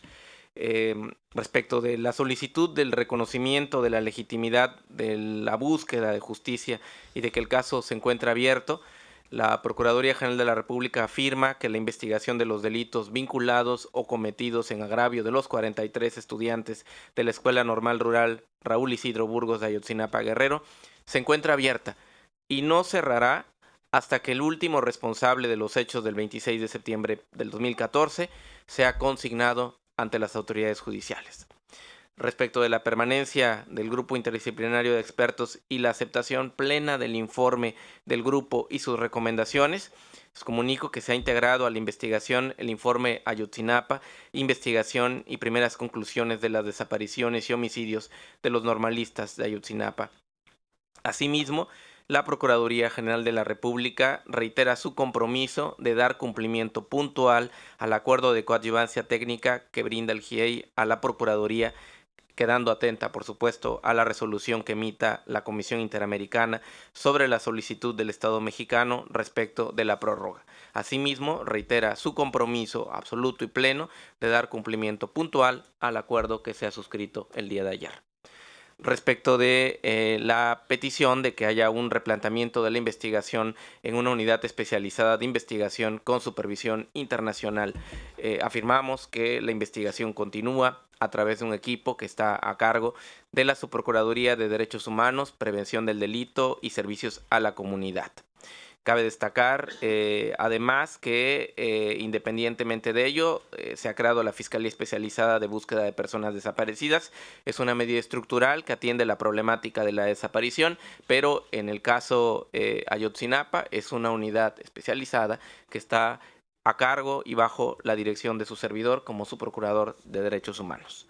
eh, respecto de la solicitud del reconocimiento de la legitimidad de la búsqueda de justicia y de que el caso se encuentra abierto. La Procuraduría General de la República afirma que la investigación de los delitos vinculados o cometidos en agravio de los 43 estudiantes de la Escuela Normal Rural Raúl Isidro Burgos de Ayotzinapa Guerrero se encuentra abierta y no cerrará hasta que el último responsable de los hechos del 26 de septiembre del 2014 sea consignado ante las autoridades judiciales. Respecto de la permanencia del grupo interdisciplinario de expertos y la aceptación plena del informe del grupo y sus recomendaciones, les comunico que se ha integrado a la investigación el informe Ayutzinapa investigación y primeras conclusiones de las desapariciones y homicidios de los normalistas de Ayutzinapa. Asimismo, la Procuraduría General de la República reitera su compromiso de dar cumplimiento puntual al acuerdo de coadyuvancia técnica que brinda el GIEI a la Procuraduría quedando atenta, por supuesto, a la resolución que emita la Comisión Interamericana sobre la solicitud del Estado mexicano respecto de la prórroga. Asimismo, reitera su compromiso absoluto y pleno de dar cumplimiento puntual al acuerdo que se ha suscrito el día de ayer respecto de eh, la petición de que haya un replanteamiento de la investigación en una unidad especializada de investigación con supervisión internacional. Eh, afirmamos que la investigación continúa a través de un equipo que está a cargo de la Subprocuraduría de Derechos Humanos, Prevención del Delito y Servicios a la Comunidad. Cabe destacar, eh, además, que eh, independientemente de ello, eh, se ha creado la Fiscalía Especializada de Búsqueda de Personas Desaparecidas. Es una medida estructural que atiende la problemática de la desaparición, pero en el caso Ayotzinapa es una unidad especializada que está a cargo y bajo la dirección de su servidor como su procurador de derechos humanos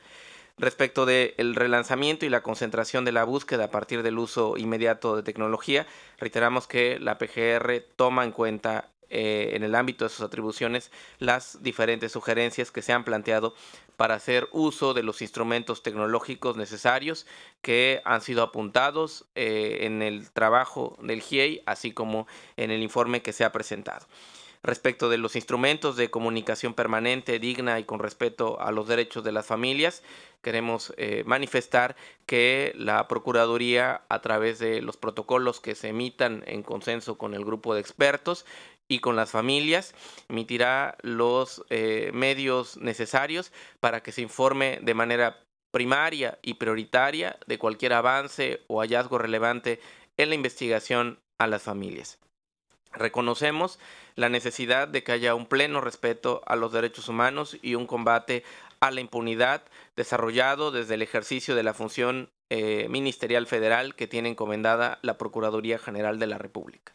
respecto del relanzamiento y la concentración de la búsqueda a partir del uso inmediato de tecnología. Reiteramos que la PGR toma en cuenta eh, en el ámbito de sus atribuciones las diferentes sugerencias que se han planteado para hacer uso de los instrumentos tecnológicos necesarios que han sido apuntados eh, en el trabajo del GIEI, así como en el informe que se ha presentado respecto de los instrumentos de comunicación permanente, digna y con respeto a los derechos de las familias. Queremos eh, manifestar que la Procuraduría, a través de los protocolos que se emitan en consenso con el grupo de expertos y con las familias, emitirá los eh, medios necesarios para que se informe de manera primaria y prioritaria de cualquier avance o hallazgo relevante en la investigación a las familias. Reconocemos la necesidad de que haya un pleno respeto a los derechos humanos y un combate a la impunidad desarrollado desde el ejercicio de la función eh, ministerial federal que tiene encomendada la Procuraduría General de la República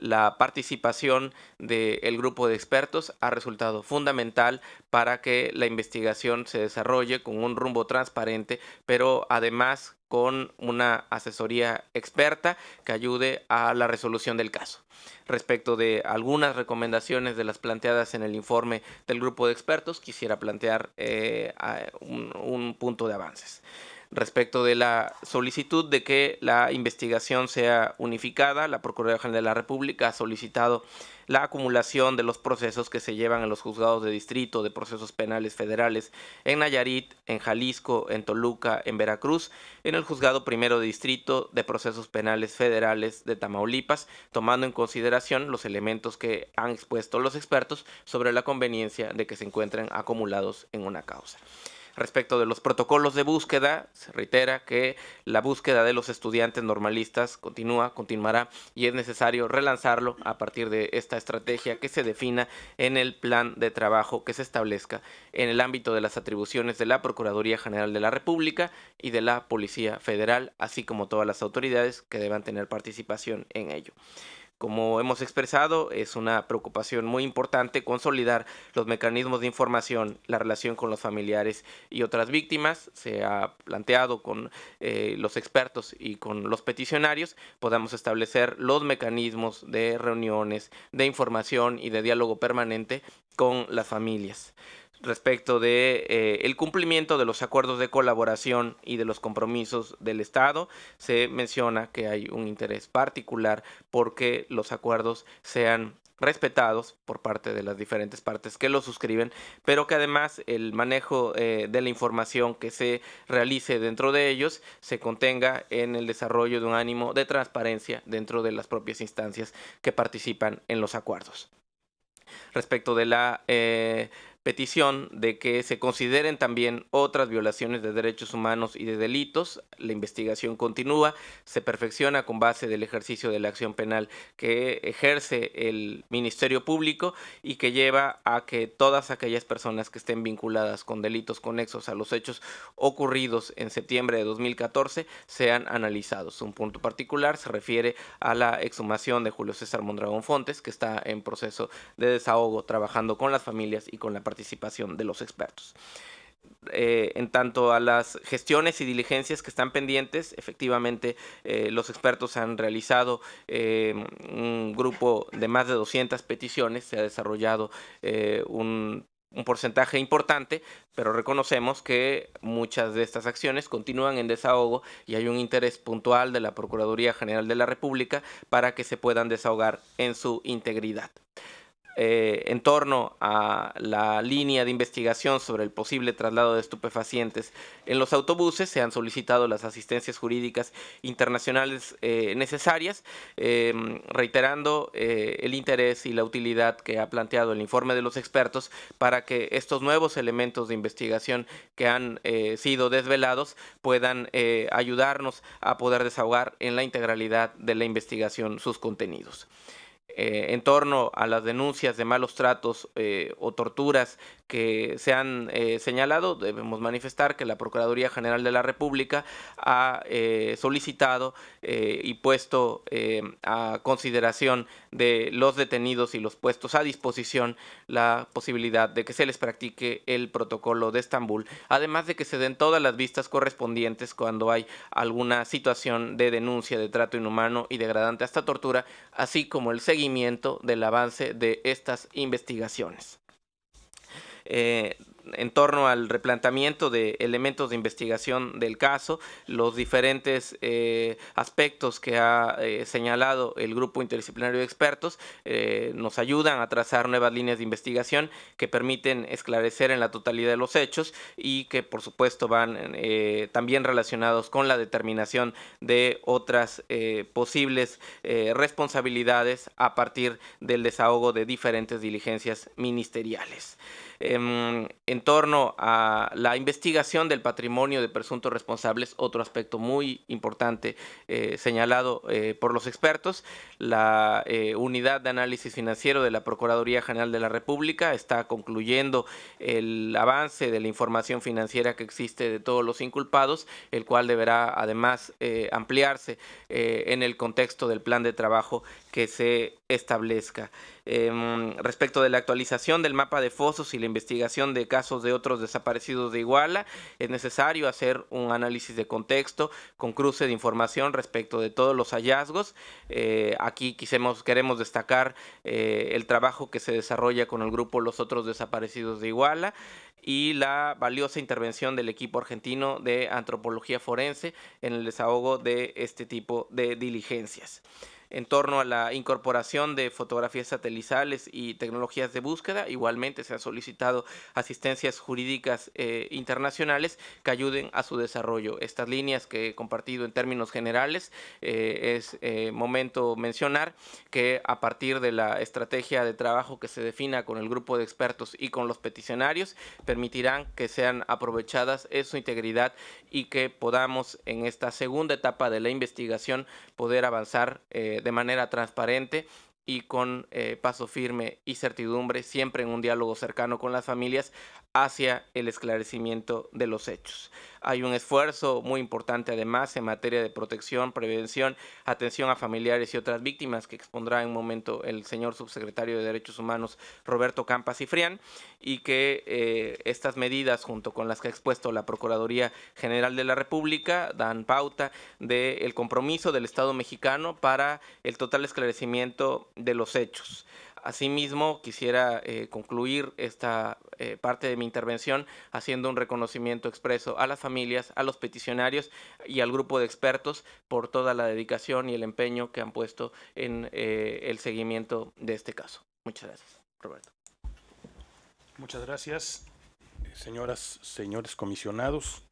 la participación del grupo de expertos ha resultado fundamental para que la investigación se desarrolle con un rumbo transparente, pero además con una asesoría experta que ayude a la resolución del caso. Respecto de algunas recomendaciones de las planteadas en el informe del grupo de expertos, quisiera plantear eh, un punto de avances respecto de la solicitud de que la investigación sea unificada. La Procuraduría General de la República ha solicitado la acumulación de los procesos que se llevan en los juzgados de distrito de procesos penales federales en Nayarit, en Jalisco, en Toluca, en Veracruz, en el juzgado primero de distrito de procesos penales federales de Tamaulipas, tomando en consideración los elementos que han expuesto los expertos sobre la conveniencia de que se encuentren acumulados en una causa. Respecto de los protocolos de búsqueda, se reitera que la búsqueda de los estudiantes normalistas continúa, continuará y es necesario relanzarlo a partir de esta estrategia que se defina en el plan de trabajo que se establezca en el ámbito de las atribuciones de la Procuraduría General de la República y de la Policía Federal, así como todas las autoridades que deban tener participación en ello. Como hemos expresado, es una preocupación muy importante consolidar los mecanismos de información, la relación con los familiares y otras víctimas. Se ha planteado con eh, los expertos y con los peticionarios, podamos establecer los mecanismos de reuniones, de información y de diálogo permanente con las familias respecto de eh, el cumplimiento de los acuerdos de colaboración y de los compromisos del Estado, se menciona que hay un interés particular porque los acuerdos sean respetados por parte de las diferentes partes que los suscriben, pero que además el manejo eh, de la información que se realice dentro de ellos se contenga en el desarrollo de un ánimo de transparencia dentro de las propias instancias que participan en los acuerdos respecto de la eh, petición de que se consideren también otras violaciones de derechos humanos y de delitos. La investigación continúa, se perfecciona con base del ejercicio de la acción penal que ejerce el Ministerio Público y que lleva a que todas aquellas personas que estén vinculadas con delitos conexos a los hechos ocurridos en septiembre de 2014 sean analizados. Un punto particular se refiere a la exhumación de Julio César Mondragón Fontes, que está en proceso de desahogo trabajando con las familias y con la participación de los expertos. Eh, en tanto a las gestiones y diligencias que están pendientes, efectivamente eh, los expertos han realizado eh, un grupo de más de 200 peticiones, se ha desarrollado un porcentaje importante, pero reconocemos que muchas de estas acciones continúan en desahogo y hay un interés puntual de la Procuraduría General de la República para que se puedan desahogar en su integridad. Eh, en torno a la línea de investigación sobre el posible traslado de estupefacientes en los autobuses. Se han solicitado las asistencias jurídicas internacionales eh, necesarias, eh, reiterando el interés y la utilidad que ha planteado el informe de los expertos para que estos nuevos elementos de investigación que han sido desvelados puedan ayudarnos a poder desahogar en la integralidad de la investigación sus contenidos. Eh, en torno a las denuncias de malos tratos eh, o torturas que se han eh, señalado, debemos manifestar que la Procuraduría General de la República ha eh, solicitado eh, y puesto a consideración de los detenidos y los puestos a disposición la posibilidad de que se les practique el protocolo de Estambul, además de que se den todas las vistas correspondientes cuando hay alguna situación de denuncia de trato inhumano y degradante hasta tortura, así como el seguimiento del avance de estas investigaciones. Eh, en torno al replanteamiento de elementos de investigación del caso, los diferentes eh, aspectos que ha eh, señalado el grupo interdisciplinario de expertos nos ayudan a trazar nuevas líneas de investigación que permiten esclarecer en la totalidad de los hechos y que por supuesto van también relacionados con la determinación de otras posibles responsabilidades a partir del desahogo de diferentes diligencias ministeriales. Em, en torno a la investigación del patrimonio de presuntos responsables, otro aspecto muy importante eh, señalado eh, por los expertos. La eh, unidad de análisis financiero de la Procuraduría General de la República está concluyendo el avance de la información financiera que existe de todos los inculpados, el cual deberá además ampliarse en el contexto del plan de trabajo que se establezca. Em, respecto de la actualización del mapa de fosos y la investigación de casos de otros desaparecidos de Iguala, es necesario hacer un análisis de contexto con cruce de información respecto de todos los hallazgos. Eh, aquí queremos destacar eh, el trabajo que se desarrolla con el grupo Los Otros Desaparecidos de Iguala y la valiosa intervención del equipo argentino de antropología forense en el desahogo de este tipo de diligencias en torno a la incorporación de fotografías satelitales y tecnologías de búsqueda. Igualmente se han solicitado asistencias jurídicas eh, internacionales que ayuden a su desarrollo. Estas líneas que he compartido en términos generales eh, es eh, momento mencionar que a partir de la estrategia de trabajo que se defina con el grupo de expertos y con los peticionarios permitirán que sean aprovechadas en su integridad y que podamos en esta segunda etapa de la investigación poder avanzar eh, de manera transparente y con eh, paso firme y certidumbre, siempre en un diálogo cercano con las familias, hacia el esclarecimiento de los hechos. Hay un esfuerzo muy importante además en materia de protección, prevención, atención a familiares y otras víctimas que expondrá en un momento el señor subsecretario de Derechos Humanos Roberto Campas y Frián y que eh, estas medidas junto con las que ha expuesto la Procuraduría General de la República dan pauta del compromiso del Estado mexicano para el total esclarecimiento de los hechos. Asimismo, quisiera eh, concluir esta eh, parte de mi intervención haciendo un reconocimiento expreso a las familias, a los peticionarios y al grupo de expertos por toda la dedicación y el empeño que han puesto en eh, el seguimiento de este caso. Muchas gracias, Roberto. Muchas gracias, señoras, señores comisionados,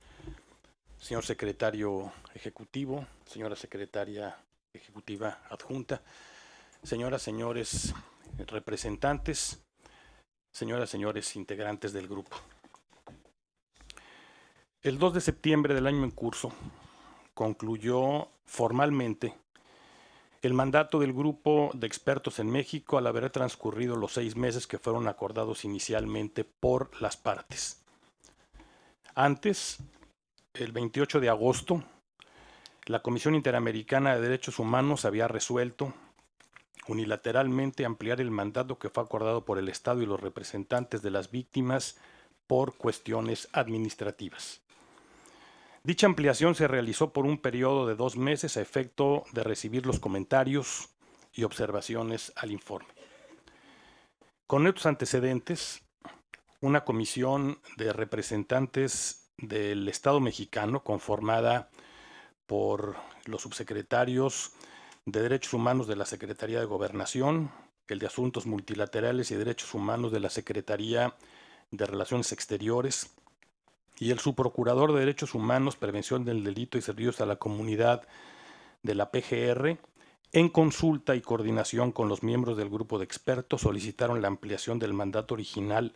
señor secretario ejecutivo, señora secretaria ejecutiva adjunta, señoras, señores representantes, señoras, señores, integrantes del grupo. El 2 de septiembre del año en curso concluyó formalmente el mandato del grupo de expertos en México al haber transcurrido los seis meses que fueron acordados inicialmente por las partes. Antes, el 28 de agosto, la Comisión Interamericana de Derechos Humanos había resuelto unilateralmente ampliar el mandato que fue acordado por el Estado y los representantes de las víctimas por cuestiones administrativas. Dicha ampliación se realizó por un periodo de dos meses a efecto de recibir los comentarios y observaciones al informe. Con estos antecedentes, una comisión de representantes del Estado mexicano conformada por los subsecretarios de Derechos Humanos de la Secretaría de Gobernación, el de Asuntos Multilaterales y Derechos Humanos de la Secretaría de Relaciones Exteriores y el subprocurador de Derechos Humanos, Prevención del Delito y Servicios a la Comunidad de la PGR, en consulta y coordinación con los miembros del grupo de expertos, solicitaron la ampliación del mandato original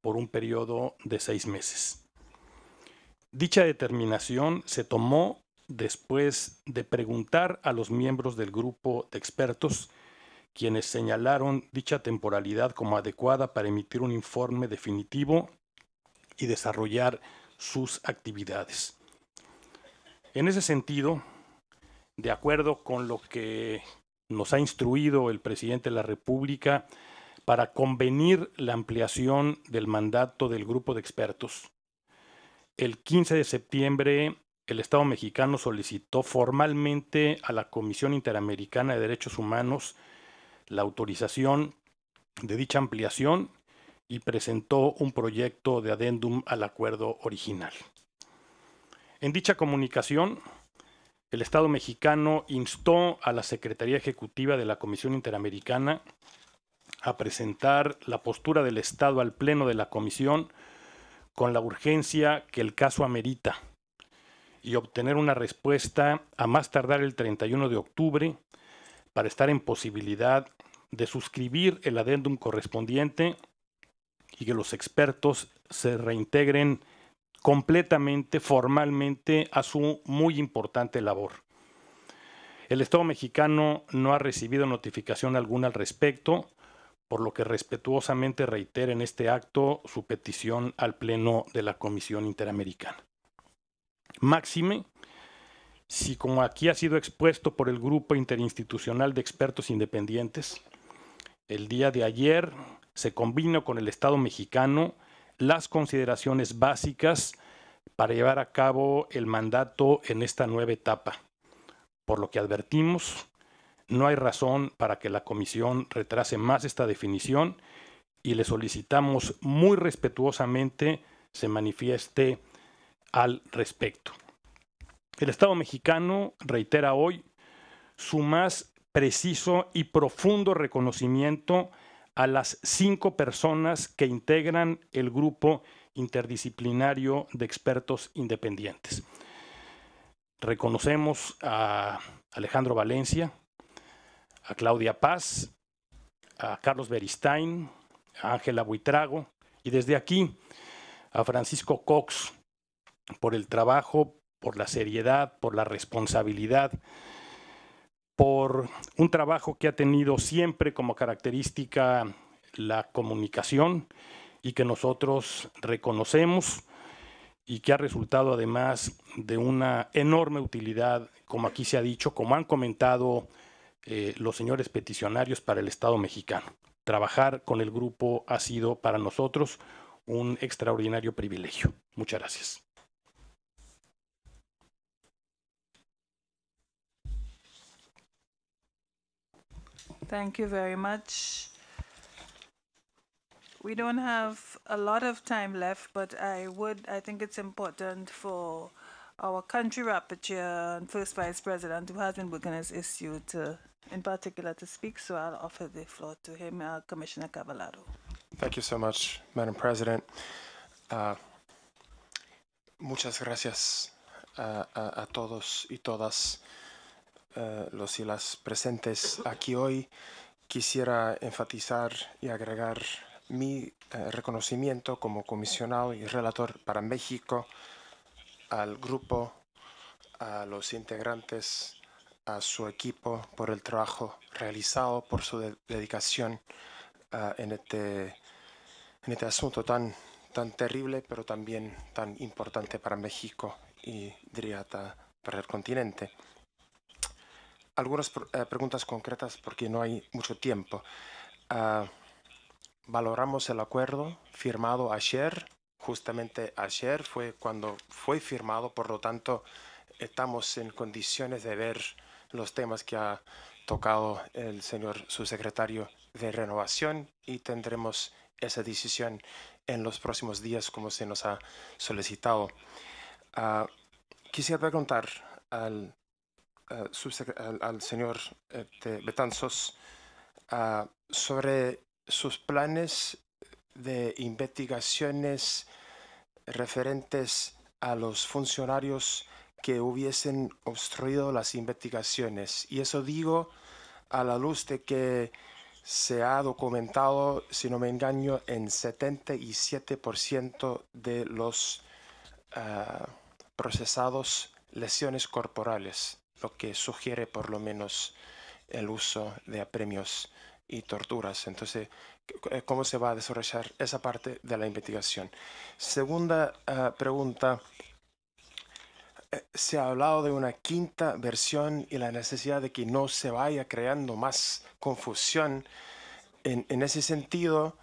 por un periodo de seis meses. Dicha determinación se tomó después de preguntar a los miembros del grupo de expertos, quienes señalaron dicha temporalidad como adecuada para emitir un informe definitivo y desarrollar sus actividades. En ese sentido, de acuerdo con lo que nos ha instruido el presidente de la República para convenir la ampliación del mandato del grupo de expertos, el 15 de septiembre el Estado mexicano solicitó formalmente a la Comisión Interamericana de Derechos Humanos la autorización de dicha ampliación y presentó un proyecto de adendum al acuerdo original. En dicha comunicación, el Estado mexicano instó a la Secretaría Ejecutiva de la Comisión Interamericana a presentar la postura del Estado al Pleno de la Comisión con la urgencia que el caso amerita y obtener una respuesta a más tardar el 31 de octubre para estar en posibilidad de suscribir el adendum correspondiente y que los expertos se reintegren completamente, formalmente, a su muy importante labor. El Estado mexicano no ha recibido notificación alguna al respecto, por lo que respetuosamente reitera en este acto su petición al Pleno de la Comisión Interamericana. Máxime, si como aquí ha sido expuesto por el Grupo Interinstitucional de Expertos Independientes, el día de ayer se combinó con el Estado mexicano las consideraciones básicas para llevar a cabo el mandato en esta nueva etapa. Por lo que advertimos, no hay razón para que la Comisión retrase más esta definición y le solicitamos muy respetuosamente se manifieste al respecto. El Estado mexicano reitera hoy su más preciso y profundo reconocimiento a las cinco personas que integran el grupo interdisciplinario de expertos independientes. Reconocemos a Alejandro Valencia, a Claudia Paz, a Carlos Beristain, a Ángela Buitrago y desde aquí a Francisco Cox, por el trabajo, por la seriedad, por la responsabilidad, por un trabajo que ha tenido siempre como característica la comunicación y que nosotros reconocemos y que ha resultado además de una enorme utilidad, como aquí se ha dicho, como han comentado eh, los señores peticionarios para el Estado mexicano. Trabajar con el grupo ha sido para nosotros un extraordinario privilegio. Muchas gracias. Thank you very much. We don't have a lot of time left, but I would, I think it's important for our country rapporteur and first vice president who has been working on this issue to, in particular to speak, so I'll offer the floor to him, uh, Commissioner Cavallaro. Thank you so much, Madam President. Uh, muchas gracias uh, a, a todos y todas. Eh, los y las presentes aquí hoy, quisiera enfatizar y agregar mi eh, reconocimiento como comisionado y relator para México al grupo, a los integrantes, a su equipo por el trabajo realizado, por su dedicación eh, en, este, en este asunto tan tan terrible, pero también tan importante para México y diría para el continente algunas eh, preguntas concretas porque no hay mucho tiempo. Ah, valoramos el acuerdo firmado ayer, justamente ayer fue cuando fue firmado, por lo tanto estamos en condiciones de ver los temas que ha tocado el señor subsecretario de renovación y tendremos esa decisión en los próximos días como se nos ha solicitado. Ah, quisiera preguntar al eh, al, señor este, Betanzos ah, sobre sus planes de investigaciones referentes a los funcionarios que hubiesen obstruido las investigaciones. Y eso digo a la luz de que se ha documentado, si no me engaño, en 77% de los ah, procesados lesiones corporales lo que sugiere por lo menos el uso de apremios y torturas. Entonces, eh, ¿cómo se va a desarrollar esa parte de la investigación? Segunda ah, pregunta. Eh, se ha hablado de una quinta versión y la necesidad de que no se vaya creando más confusión. En, ese sentido,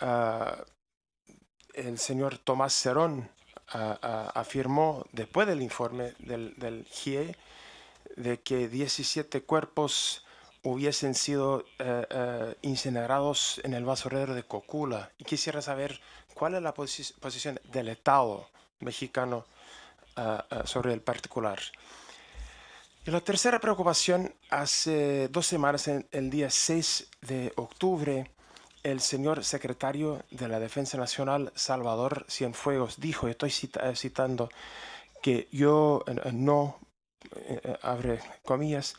ah, el señor Tomás Cerón ah, afirmó después del informe del, del GIE de que 17 cuerpos hubiesen sido eh, eh, incinerados en el basurero de Cocula. Y quisiera saber cuál es la posición del Estado mexicano eh, sobre el particular. Y la tercera preocupación, hace dos semanas, el día 6 de octubre, el señor secretario de la Defensa Nacional, Salvador Cienfuegos, dijo, y estoy citando, que yo no eh, eh, abre comillas,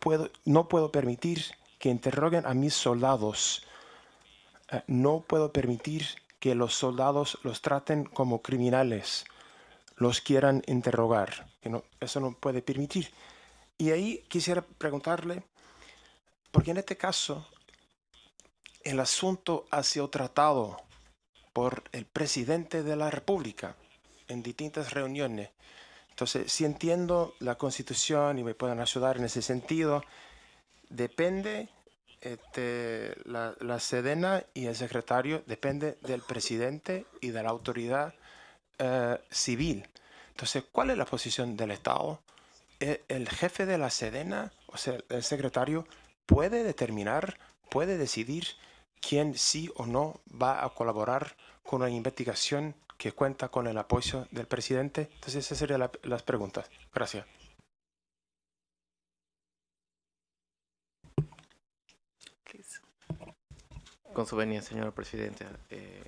puedo, no puedo permitir que interroguen a mis soldados. Eh, no puedo permitir que los soldados los traten como criminales, los quieran interrogar. eso no puede permitir. Y ahí quisiera preguntarle, porque en este caso el asunto ha sido tratado por el presidente de la República en distintas reuniones. Entonces, si entiendo la constitución y me pueden ayudar en ese sentido, depende este, la, sedena y el secretario, depende del presidente y de la autoridad eh, civil. Entonces, ¿cuál es la posición del Estado? El, el jefe de la sedena, o sea, el secretario, puede determinar, puede decidir quién sí o no va a colaborar con una investigación que cuenta con el apoyo del presidente? Entonces, esas serían las preguntas. Gracias. Con su venia, señor presidente. Eh,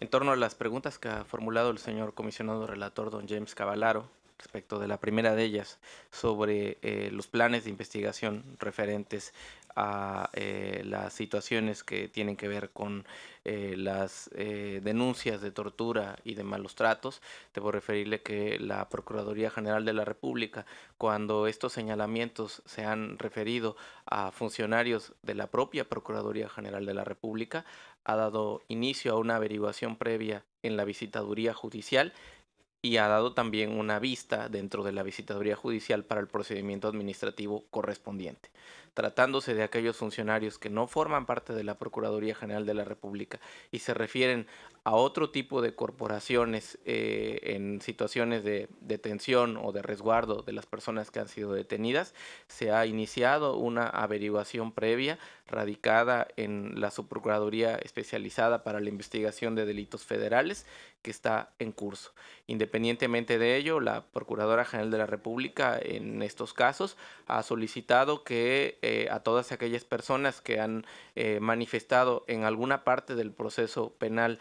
en torno a las preguntas que ha formulado el señor comisionado relator, don James Cavalaro, respecto de la primera de ellas, sobre eh, los planes de investigación referentes a eh, las situaciones que tienen que ver con eh, las eh, denuncias de tortura y de malos tratos, debo referirle que la Procuraduría General de la República, cuando estos señalamientos se han referido a funcionarios de la propia Procuraduría General de la República, ha dado inicio a una averiguación previa en la visitaduría judicial y ha dado también una vista dentro de la visitaduría judicial para el procedimiento administrativo correspondiente, tratándose de aquellos funcionarios que no forman parte de la Procuraduría General de la República y se refieren a otro tipo de corporaciones eh, en situaciones de detención o de resguardo de las personas que han sido detenidas, se ha iniciado una averiguación previa radicada en la Subprocuraduría Especializada para la Investigación de Delitos Federales que está en curso. Independientemente de ello, la Procuradora General de la República en estos casos ha solicitado que eh, a todas aquellas personas que han eh, manifestado en alguna parte del proceso penal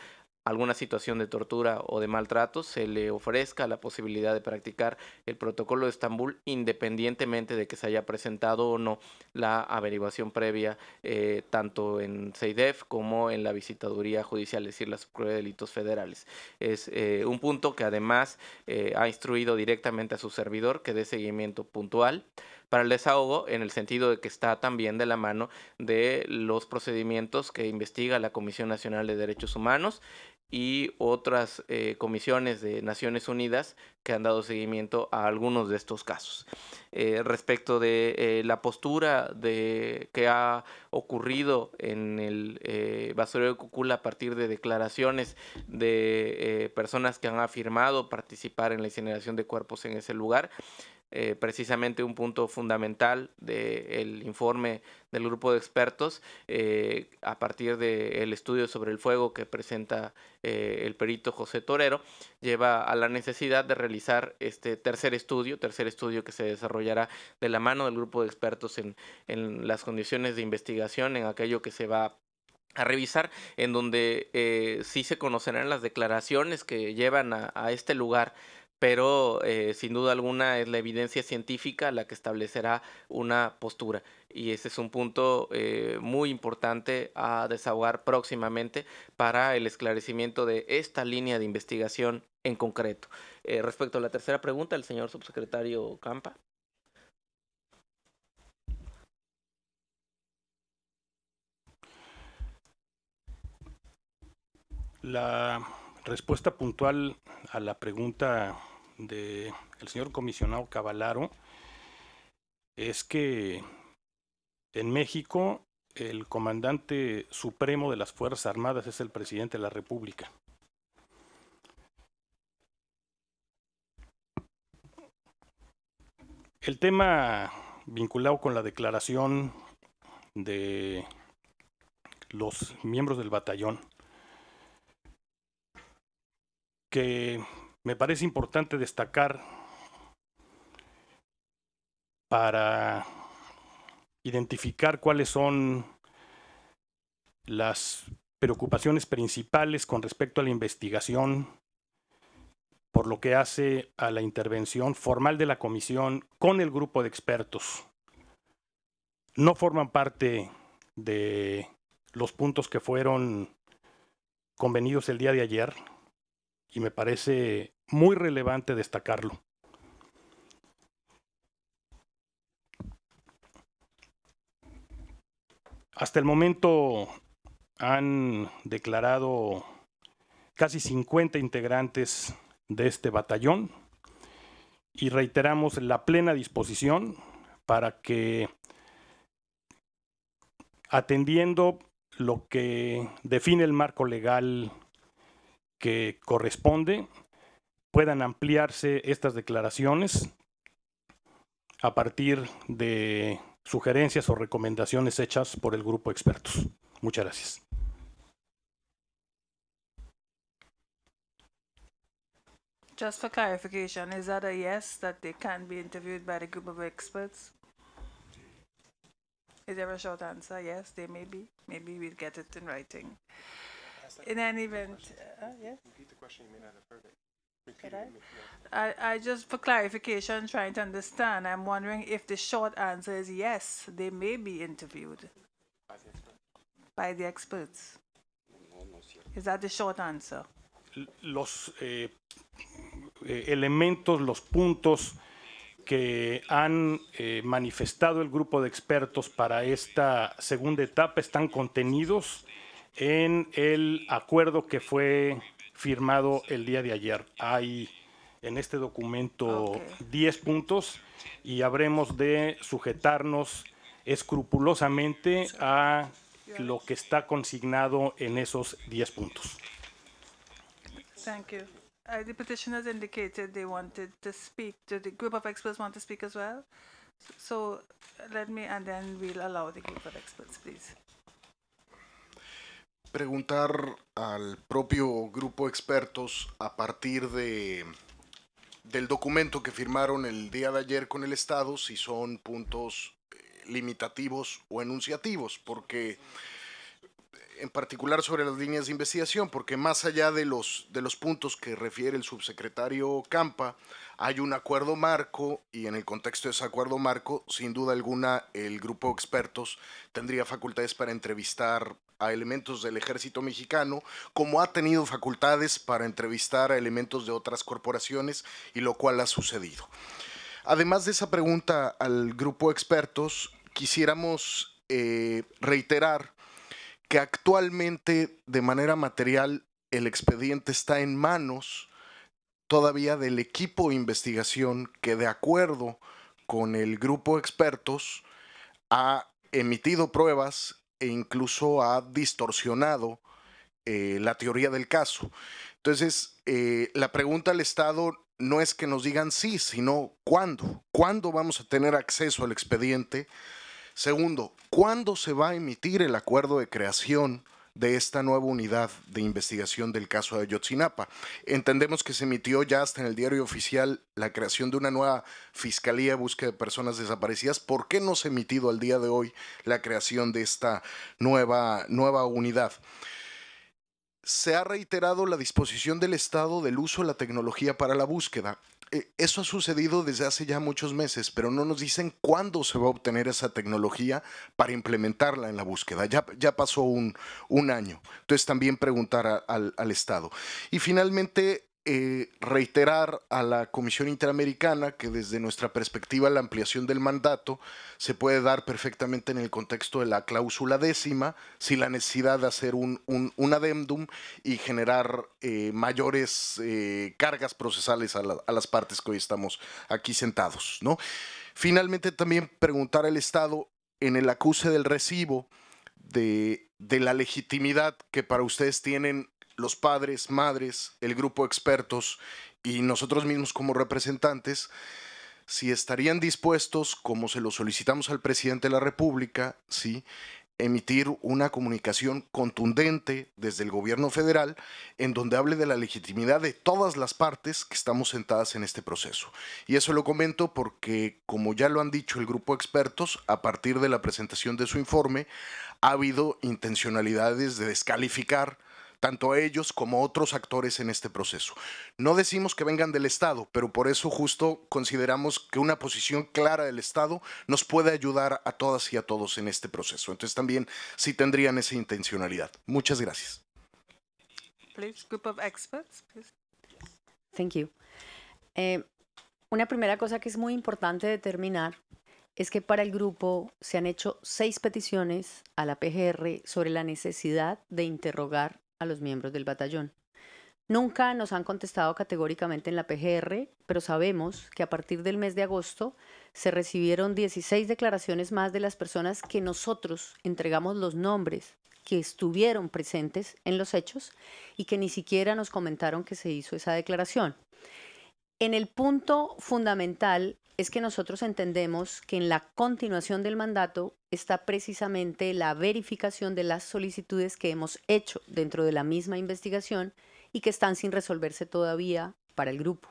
alguna situación de tortura o de maltrato, se le ofrezca la posibilidad de practicar el protocolo de Estambul independientemente de que se haya presentado o no la averiguación previa, eh, tanto en CEIDEF como en la visitaduría judicial, es decir, la Subcuraría de Delitos Federales. Es eh, un punto que además eh, ha instruido directamente a su servidor que dé seguimiento puntual para el desahogo en el sentido de que está también de la mano de los procedimientos que investiga la Comisión Nacional de Derechos Humanos y otras eh, comisiones de Naciones Unidas que han dado seguimiento a algunos de estos casos. Eh, respecto de eh, la postura de que ha ocurrido en el basurero de Cucula a partir de declaraciones de personas que han afirmado participar en la incineración de cuerpos en ese lugar, eh, precisamente un punto fundamental del informe del grupo de expertos eh, a partir del el estudio sobre el fuego que presenta eh, el perito José Torero, lleva a la necesidad de realizar este tercer estudio, tercer estudio que se desarrollará de la mano del grupo de expertos en, en las condiciones de investigación, en aquello que se va a revisar, en donde sí se conocerán las declaraciones que llevan a, a este lugar pero eh, sin duda alguna es la evidencia científica la que establecerá una postura. Y ese es un punto eh, muy importante a desahogar próximamente para el esclarecimiento de esta línea de investigación en concreto. Eh, respecto a la tercera pregunta, el señor subsecretario Campa. La respuesta puntual a la pregunta del el señor comisionado Cavalaro es que en México el comandante supremo de las Fuerzas Armadas es el presidente de la República. El tema vinculado con la declaración de los miembros del batallón que me parece importante destacar para identificar cuáles son las preocupaciones principales con respecto a la investigación por lo que hace a la intervención formal de la comisión con el grupo de expertos. No forman parte de los puntos que fueron convenidos el día de ayer, y me parece muy relevante destacarlo. Hasta el momento han declarado casi 50 integrantes de este batallón y reiteramos la plena disposición para que atendiendo lo que define el marco legal que corresponde puedan ampliarse estas declaraciones a partir de sugerencias o recomendaciones hechas por el grupo de expertos. Muchas gracias. Just for clarification, is that a yes that they can be interviewed by the group of experts? Is there a short answer? Yes, they may be. Maybe we'll get it in writing in any event, uh, uh I, I just, for clarification, trying to understand, I'm wondering if the short answer is yes, they may be interviewed By the experts. Is that the short answer? Los eh, eh, elementos, los puntos que han eh, manifestado el grupo de expertos para esta segunda etapa están contenidos en el acuerdo que fue firmado el día de ayer. Hay en este documento 10 ah, puntos y habremos de sujetarnos escrupulosamente a lo que está consignado en esos 10 puntos. Thank you. Uh, the petitioners indicated they wanted to speak. Do the group of experts want to speak as well? So let me, and then we'll allow the group of experts, please preguntar al propio grupo de expertos a partir de del documento que firmaron el día de ayer con el Estado si son puntos eh, limitativos o enunciativos, porque eh, en particular sobre las líneas de investigación, porque más allá de los, de los puntos que refiere el subsecretario Campa, hay un acuerdo marco y en el contexto de ese acuerdo marco, sin duda alguna, el grupo de expertos tendría facultades para entrevistar a elementos del ejército mexicano, como ha tenido facultades para entrevistar a elementos de otras corporaciones, y lo cual ha sucedido. Además de esa pregunta al grupo de expertos, quisiéramos eh, reiterar que actualmente de manera material el expediente está en manos todavía del equipo de investigación que de acuerdo con el grupo de expertos ha emitido pruebas e incluso ha distorsionado eh, la teoría del caso. Entonces, eh, la pregunta al Estado no es que nos digan sí, sino cuándo. ¿Cuándo vamos a tener acceso al expediente? Segundo, ¿cuándo se va a emitir el acuerdo de creación? de esta nueva unidad de investigación del caso de Ayotzinapa. Entendemos que se emitió ya hasta en el diario oficial la creación de una nueva Fiscalía de Búsqueda de Personas Desaparecidas. ¿Por qué no se ha emitido al día de hoy la creación de esta nueva, nueva unidad? Se ha reiterado la disposición del Estado del uso de la tecnología para la búsqueda eh, eso ha sucedido desde hace ya muchos meses, pero no nos dicen cuándo se va a obtener esa tecnología para implementarla en la búsqueda. Ya, ya pasó un, un año. Entonces también preguntar al, al Estado. Y finalmente, eh, reiterar a la Comisión Interamericana que desde nuestra perspectiva la ampliación del mandato se puede dar perfectamente en el contexto de la cláusula décima, sin la necesidad de hacer un, un, adendum y generar eh, mayores eh, cargas procesales a, las partes que hoy estamos aquí sentados. ¿no? Finalmente, también preguntar al Estado en el acuse del recibo de, de la legitimidad que para ustedes tienen los padres, madres, el grupo de expertos y nosotros mismos como representantes, si estarían dispuestos, como se lo solicitamos al presidente de la República, ¿sí? emitir una comunicación contundente desde el gobierno federal en donde hable de la legitimidad de todas las partes que estamos sentadas en este proceso. Y eso lo comento porque, como ya lo han dicho el grupo de expertos, a partir de la presentación de su informe, ha habido intencionalidades de descalificar, tanto a ellos como a otros actores en este proceso. No decimos que vengan del Estado, pero por eso justo consideramos que una posición clara del Estado nos puede ayudar a todas y a todos en este proceso. Entonces también sí tendrían esa intencionalidad. Muchas gracias. Thank you. Eh, una primera cosa que es muy importante determinar es que para el grupo se han hecho seis peticiones a la PGR sobre la necesidad de interrogar a los miembros del batallón. Nunca nos han contestado categóricamente en la PGR, pero sabemos que a partir del mes de agosto se recibieron 16 declaraciones más de las personas que nosotros entregamos los nombres que estuvieron presentes en los hechos y que ni siquiera nos comentaron que se hizo esa declaración. En el punto fundamental es que nosotros entendemos que en la continuación del mandato está precisamente la verificación de las solicitudes que hemos hecho dentro de la misma investigación y que están sin resolverse todavía para el grupo.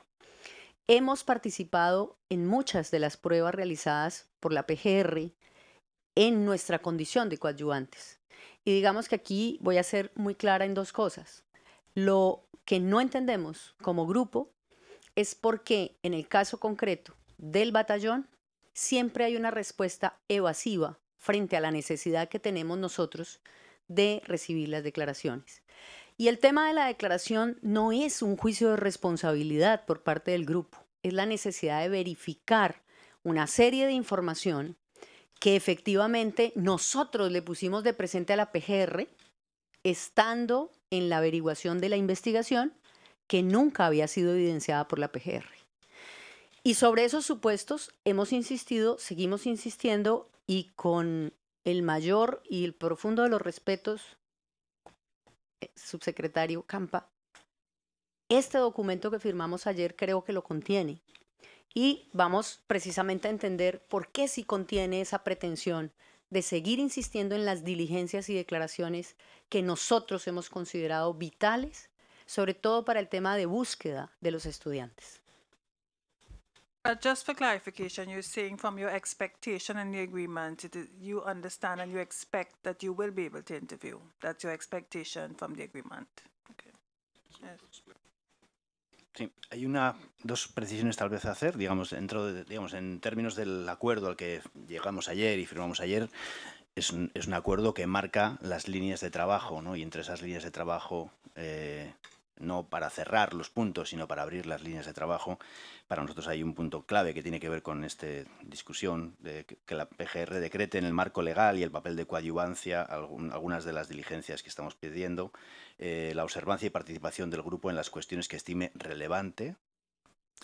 Hemos participado en muchas de las pruebas realizadas por la PGR en nuestra condición de coadyuvantes. Y digamos que aquí voy a ser muy clara en dos cosas. Lo que no entendemos como grupo es porque en el caso concreto del batallón, siempre hay una respuesta evasiva frente a la necesidad que tenemos nosotros de recibir las declaraciones. Y el tema de la declaración no es un juicio de responsabilidad por parte del grupo, es la necesidad de verificar una serie de información que efectivamente nosotros le pusimos de presente a la PGR, estando en la averiguación de la investigación que nunca había sido evidenciada por la PGR. Y sobre esos supuestos hemos insistido, seguimos insistiendo y con el mayor y el profundo de los respetos, eh, subsecretario Campa, este documento que firmamos ayer creo que lo contiene. Y vamos precisamente a entender por qué sí contiene esa pretensión de seguir insistiendo en las diligencias y declaraciones que nosotros hemos considerado vitales, sobre todo para el tema de búsqueda de los estudiantes just for clarification, you're saying from your expectation and the agreement, it is, you understand and you expect that you will be able to interview. That's your expectation from the agreement. Okay. Sí, hay una, dos precisiones tal vez a hacer, digamos, dentro de, digamos, en términos del acuerdo al que llegamos ayer y firmamos ayer, es un, es un acuerdo que marca las líneas de trabajo, ¿no? Y entre esas líneas de trabajo eh, no para cerrar los puntos, sino para abrir las líneas de trabajo. Para nosotros hay un punto clave que tiene que ver con esta discusión de que la PGR decrete en el marco legal y el papel de coadyuvancia algunas de las diligencias que estamos pidiendo, eh, la observancia y participación del grupo en las cuestiones que estime relevante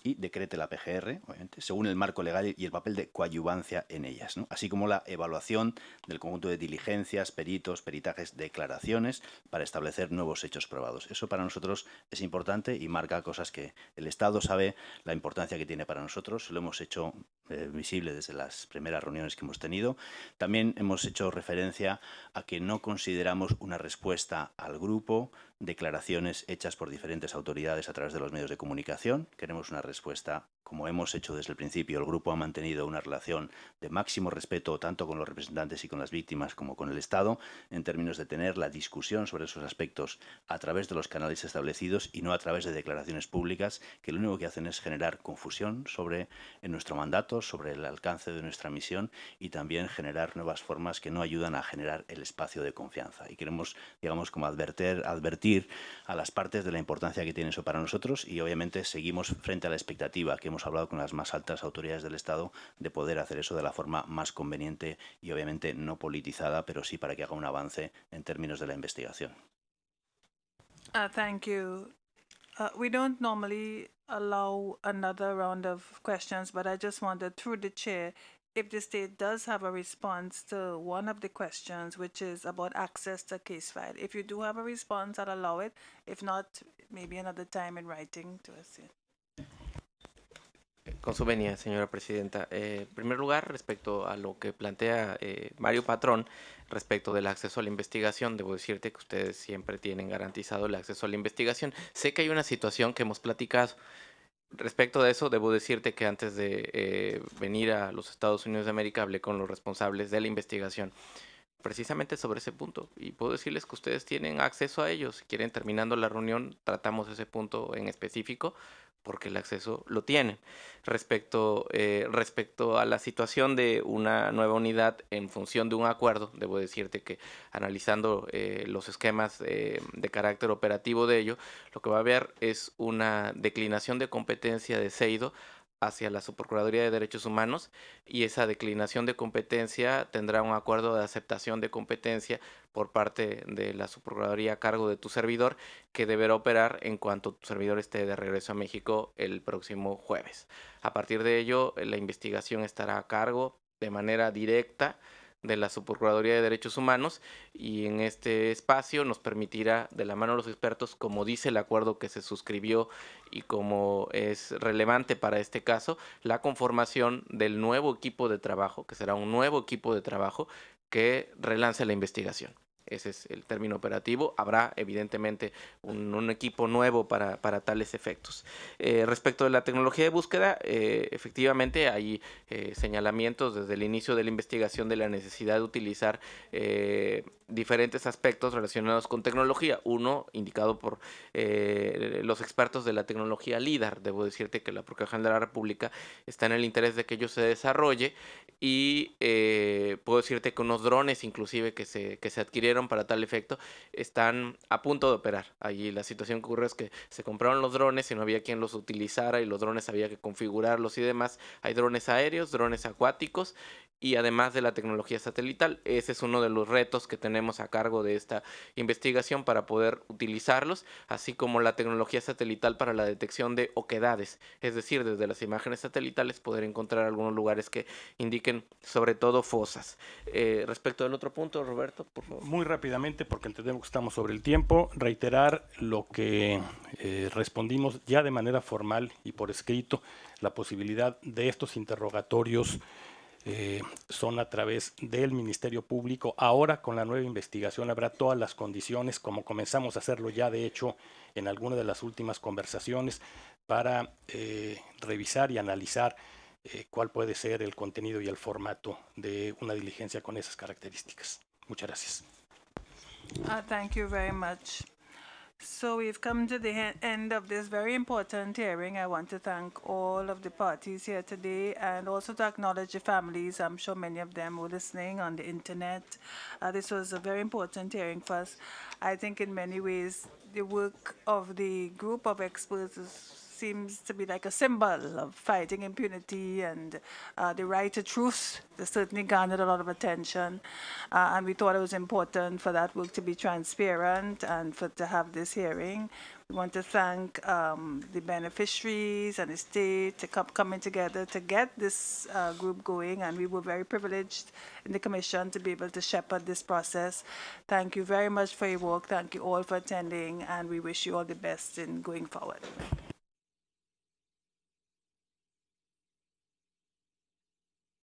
y decrete la PGR, según el marco legal y el papel de coadyuvancia en ellas, así como la evaluación del conjunto de diligencias, peritos, peritajes, declaraciones para establecer nuevos hechos probados. Eso para nosotros es importante y marca cosas que el Estado sabe la importancia que tiene para nosotros. Lo hemos hecho eh, visible desde las primeras reuniones que hemos tenido. También hemos hecho referencia a que no consideramos una respuesta al grupo declaraciones hechas por diferentes autoridades a través de los medios de comunicación. Queremos una respuesta, como hemos hecho desde el principio, el grupo ha mantenido una relación de máximo respeto tanto con los representantes y con las víctimas como con el Estado en términos de tener la discusión sobre esos aspectos a través de los canales establecidos y no a través de declaraciones públicas que lo único que hacen es generar confusión sobre nuestro mandato sobre el alcance de nuestra misión y también generar nuevas formas que no ayudan a generar el espacio de confianza. Y queremos, digamos, como advertir, advertir a las partes de la importancia que tiene eso para nosotros y obviamente seguimos frente a la expectativa que hemos hablado con las más altas autoridades del Estado de poder hacer eso de la forma más conveniente y obviamente no politizada, pero sí para que haga un avance en términos de la investigación. Ah, Uh, we don't normally allow another round of questions, but I just wondered through the chair if the state does have a response to one of the questions, which is about access to case file. If you do have a response, I'll allow it. If not, maybe another time in writing to us. Con su venia, señora presidenta. Eh, en primer lugar, respecto a lo que plantea eh, Mario Patrón, respecto del acceso a la investigación, debo decirte que ustedes siempre tienen garantizado el acceso a la investigación. Sé que hay una situación que hemos platicado. Respecto a eso, debo decirte que antes de eh, venir a los Estados Unidos de América hablé con los responsables de la investigación precisamente sobre ese punto. Y puedo decirles que ustedes tienen acceso a ellos. Si quieren, terminando la reunión, tratamos ese punto en específico porque el acceso lo tienen. Respecto, eh, respecto a la situación de una nueva unidad en función de un acuerdo, debo decirte que analizando eh, los esquemas eh, de carácter operativo de ello, lo que va a haber es una declinación de competencia de Seido hacia la Subprocuraduría de Derechos Humanos y esa declinación de competencia tendrá un acuerdo de aceptación de competencia por parte de la Subprocuraduría a cargo de tu servidor que deberá operar en cuanto tu servidor esté de regreso a México el próximo jueves. A partir de ello, la investigación estará a cargo de manera directa de la Subprocuraduría de Derechos Humanos y en este espacio nos permitirá, de la mano de los expertos, como dice el acuerdo que se suscribió y como es relevante para este caso, la conformación del nuevo equipo de trabajo, que será un nuevo equipo de trabajo que relance la investigación ese es el término operativo, habrá evidentemente un, equipo nuevo para, tales efectos. Eh, respecto de la tecnología de búsqueda, eh, efectivamente hay eh, señalamientos desde el inicio de la investigación de la necesidad de utilizar diferentes aspectos relacionados con tecnología. Uno, indicado por los expertos de la tecnología LIDAR, debo decirte que la Procuraduría de la República está en el interés de que ello se desarrolle y puedo decirte que unos drones inclusive que se, que se adquirieron para tal efecto están a punto de operar. Allí la situación que ocurre es que se compraron los drones y no había quien los utilizara y los drones había que configurarlos y demás. Hay drones aéreos, drones acuáticos y además de la tecnología satelital. Ese es uno de los retos que tenemos a cargo de esta investigación para poder utilizarlos, así como la tecnología satelital para la detección de oquedades, es decir, desde las imágenes satelitales poder encontrar algunos lugares que indiquen sobre todo fosas. Eh, respecto al otro punto, Roberto, por favor. Muy rápidamente, porque entendemos que estamos sobre el tiempo, reiterar lo que eh, respondimos ya de manera formal y por escrito, la posibilidad de estos interrogatorios eh, son a través del Ministerio Público. Ahora con la nueva investigación habrá todas las condiciones, como comenzamos a hacerlo ya de hecho en alguna de las últimas conversaciones, para eh, revisar y analizar eh, cuál puede ser el contenido y el formato de una diligencia con esas características. Muchas gracias. Ah, So we've come to the end of this very important hearing. I want to thank all of the parties here today and also to acknowledge the families. I'm sure many of them were listening on the internet. Uh, this was a very important hearing for us. I think in many ways the work of the group of experts is seems to be like a symbol of fighting impunity and uh, the right to truth. They certainly garnered a lot of attention, uh, and we thought it was important for that work to be transparent and for to have this hearing. We want to thank um, the beneficiaries and the state to come, coming together to get this uh, group going, and we were very privileged in the commission to be able to shepherd this process. Thank you very much for your work. Thank you all for attending, and we wish you all the best in going forward.